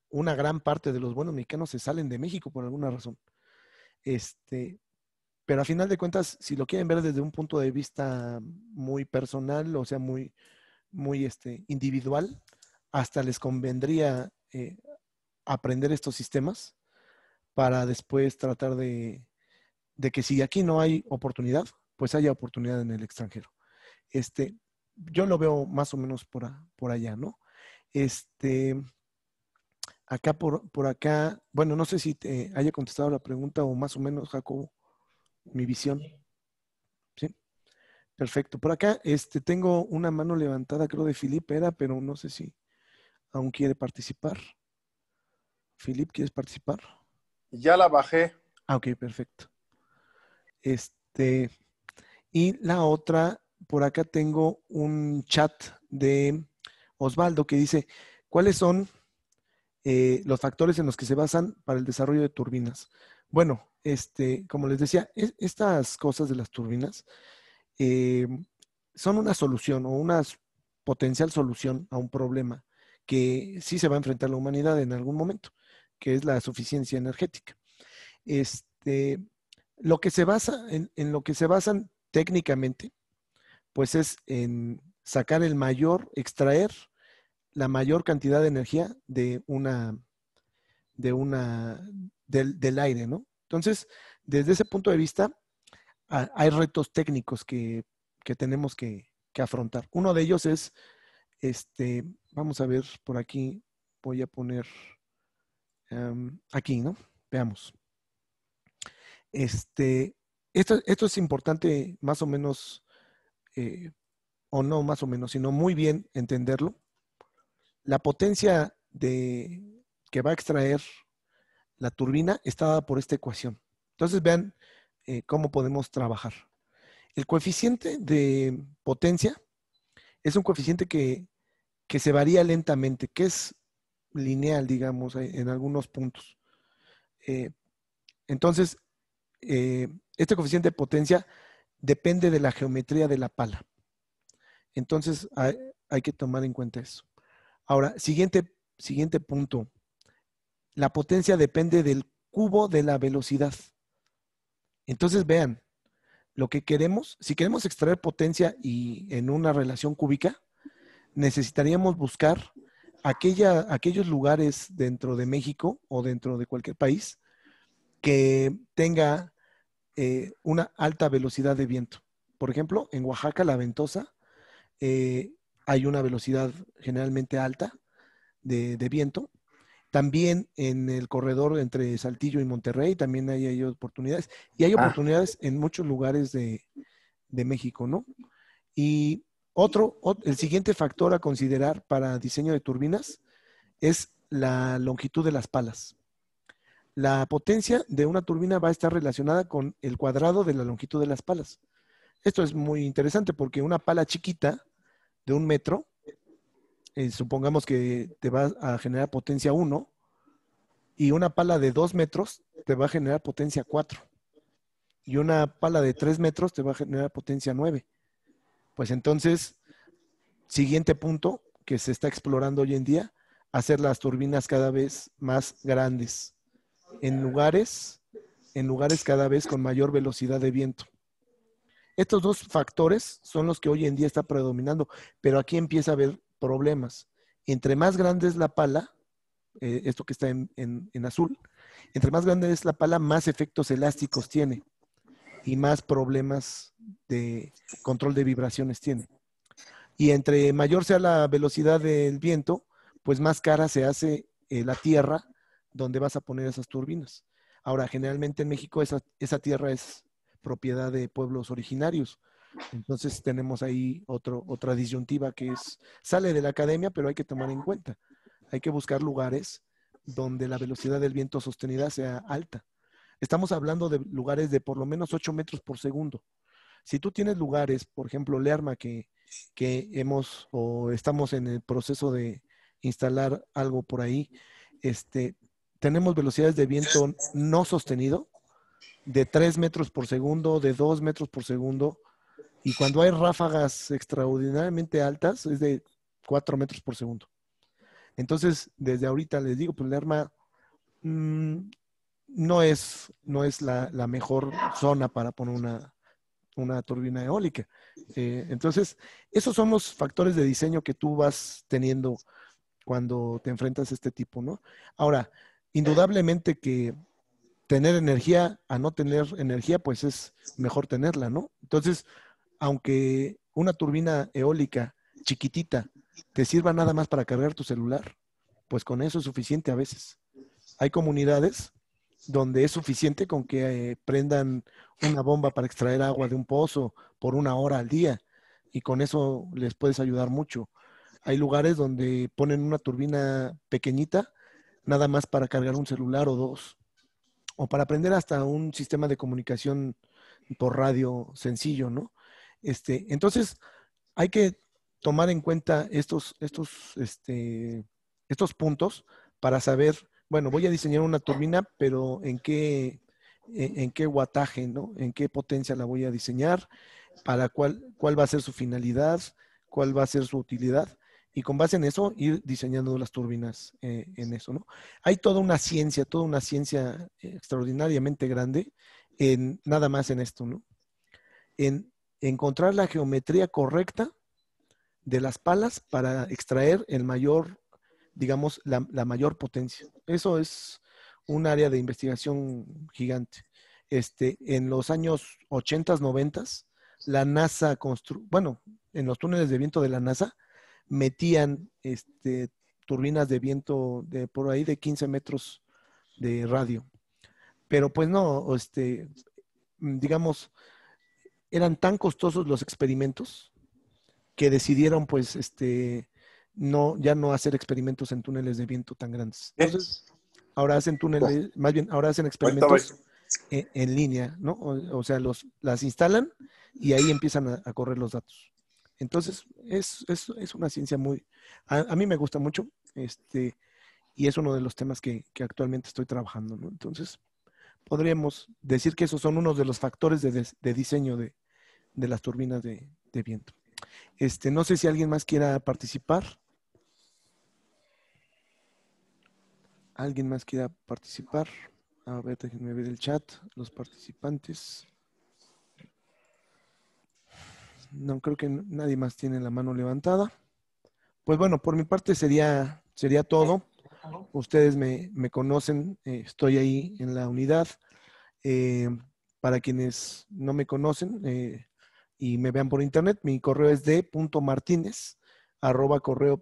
una gran parte de los buenos mexicanos se salen de México por alguna razón. Este, pero a final de cuentas, si lo quieren ver desde un punto de vista muy personal, o sea, muy, muy este, individual, hasta les convendría eh, aprender estos sistemas para después tratar de, de, que si aquí no hay oportunidad, pues haya oportunidad en el extranjero. Este, yo lo veo más o menos por, por allá, ¿no? Este, acá por, por acá, bueno, no sé si te haya contestado la pregunta o más o menos, Jacobo, mi visión. Sí, perfecto. Por acá, este, tengo una mano levantada, creo de Filipe era, pero no sé si aún quiere participar. Filip, ¿quieres participar? Ya la bajé. Ah, ok, perfecto. Este, y la otra por acá tengo un chat de Osvaldo que dice, ¿cuáles son eh, los factores en los que se basan para el desarrollo de turbinas? Bueno, este, como les decía, estas cosas de las turbinas eh, son una solución o una potencial solución a un problema que sí se va a enfrentar la humanidad en algún momento, que es la suficiencia energética. Este, lo que se basa, en lo que se basan técnicamente pues es en sacar el mayor, extraer la mayor cantidad de energía de una, de una, del, aire, ¿no? Entonces, desde ese punto de vista, hay retos técnicos que, tenemos que, afrontar. Uno de ellos es, este, vamos a ver por aquí, voy a poner em, aquí, ¿no? Veamos. Este, esto, esto es importante más o menos eh, o no más o menos, sino muy bien entenderlo, la potencia de, que va a extraer la turbina está dada por esta ecuación. Entonces vean eh, cómo podemos trabajar. El coeficiente de potencia es un coeficiente que, se varía lentamente, que es lineal, digamos, en algunos puntos. Eh, entonces, este coeficiente de potencia depende de la geometría de la pala. Entonces hay, que tomar en cuenta eso. Ahora, siguiente, siguiente punto. La potencia depende del cubo de la velocidad. Entonces vean, lo que queremos, si queremos extraer potencia y en una relación cúbica, necesitaríamos buscar aquella, aquellos lugares dentro de México o dentro de cualquier país que tenga eh, una alta velocidad de viento. Por ejemplo, en Oaxaca, la ventosa, eh, hay una velocidad generalmente alta de, viento. También en el corredor entre Saltillo y Monterrey también hay, oportunidades. Y hay ah. oportunidades en muchos lugares de, de México, ¿no? Y otro, el siguiente factor a considerar para diseño de turbinas es la longitud de las palas la potencia de una turbina va a estar relacionada con el cuadrado de la longitud de las palas. Esto es muy interesante porque una pala chiquita de un metro, eh, supongamos que te va a generar potencia 1, y una pala de 2 metros te va a generar potencia 4, y una pala de 3 metros te va a generar potencia 9. Pues entonces, siguiente punto que se está explorando hoy en día, hacer las turbinas cada vez más grandes en lugares, en lugares cada vez con mayor velocidad de viento. Estos dos factores son los que hoy en día está predominando, pero aquí empieza a haber problemas. Entre más grande es la pala, eh, esto que está en, azul, entre más grande es la pala, más efectos elásticos tiene y más problemas de control de vibraciones tiene. Y entre mayor sea la velocidad del viento, pues más cara se hace eh, la tierra donde vas a poner esas turbinas. Ahora, generalmente en México esa, esa tierra es propiedad de pueblos originarios. Entonces tenemos ahí otra disyuntiva que es, sale de la academia, pero hay que tomar en cuenta. Hay que buscar lugares donde la velocidad del viento sostenida sea alta. Estamos hablando de lugares de por lo menos 8 metros por segundo. Si tú tienes lugares, por ejemplo, Lerma, que, que hemos o estamos en el proceso de instalar algo por ahí, este, tenemos velocidades de viento no sostenido de 3 metros por segundo, de 2 metros por segundo. Y cuando hay ráfagas extraordinariamente altas, es de 4 metros por segundo. Entonces, desde ahorita les digo, pues el arma mm, no es, no es la, mejor zona para poner una, una turbina eólica. Eh, entonces, esos son los factores de diseño que tú vas teniendo cuando te enfrentas a este tipo, ¿no? Ahora, indudablemente que tener energía a no tener energía, pues es mejor tenerla, ¿no? Entonces, aunque una turbina eólica chiquitita te sirva nada más para cargar tu celular, pues con eso es suficiente a veces. Hay comunidades donde es suficiente con que eh, prendan una bomba para extraer agua de un pozo por una hora al día y con eso les puedes ayudar mucho. Hay lugares donde ponen una turbina pequeñita nada más para cargar un celular o dos, o para aprender hasta un sistema de comunicación por radio sencillo, ¿no? Este, entonces, hay que tomar en cuenta estos, estos, este, estos puntos para saber, bueno, voy a diseñar una turbina, pero en qué, e-, en, qué guataje, ¿no? En qué potencia la voy a diseñar, para cuál, cuál va a ser su finalidad, cuál va a ser su utilidad y con base en eso ir diseñando las turbinas eh, en eso, ¿no? Hay toda una ciencia, toda una ciencia extraordinariamente grande en nada más en esto, ¿no? En encontrar la geometría correcta de las palas para extraer el mayor, digamos, la, mayor potencia. Eso es un área de investigación gigante. Este, en los años 80, 90, la NASA construyó, bueno, en los túneles de viento de la NASA, metían este, turbinas de viento de por ahí de 15 metros de radio. Pero pues no, este, mm, digamos, eran tan costosos los experimentos que decidieron pues este, no, ya no hacer experimentos en túneles de viento tan grandes. ahora hacen túneles, más bien ahora hacen experimentos en, línea, ¿no? O, sea, los, las instalan y ahí empiezan a correr los datos. Entonces, es, una ciencia muy... A, mí me gusta mucho, este, y es uno de los temas que, actualmente estoy trabajando, ¿no? Entonces, podríamos decir que esos son unos de los factores de, diseño de, de, las turbinas de, viento. Este, no sé si alguien más quiera participar. ¿Alguien más quiera participar? A ver, déjenme ver el chat, los participantes. No creo que nadie más tiene la mano levantada. Pues bueno, por mi parte sería, sería todo. Ustedes me, conocen, eh, estoy ahí en la unidad. Eh, para quienes no me conocen eh, y me vean por internet, mi correo es d.martinez arroba correo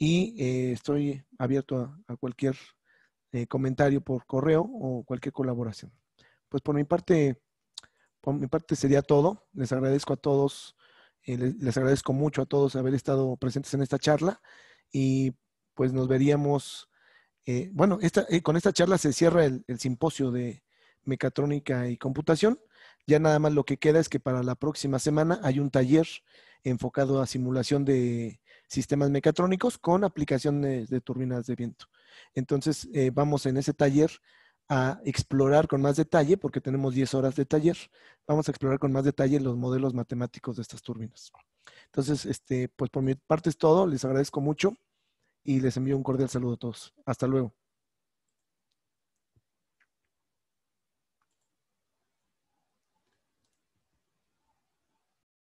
y estoy abierto a cualquier comentario por correo o cualquier colaboración. Pues por mi parte, por mi parte sería todo. Les agradezco a todos, eh, les, agradezco mucho a todos haber estado presentes en esta charla y pues nos veríamos. Eh, bueno, eh, con esta charla se cierra el, el, simposio de mecatrónica y computación. Ya nada más lo que queda es que para la próxima semana hay un taller enfocado a simulación de sistemas mecatrónicos con aplicaciones de turbinas de viento. Entonces, vamos en ese taller a explorar con más detalle, porque tenemos 10 horas de taller, vamos a explorar con más detalle los modelos matemáticos de estas turbinas. Entonces, este, pues por mi parte es todo, les agradezco mucho y les envío un cordial saludo a todos. Hasta luego.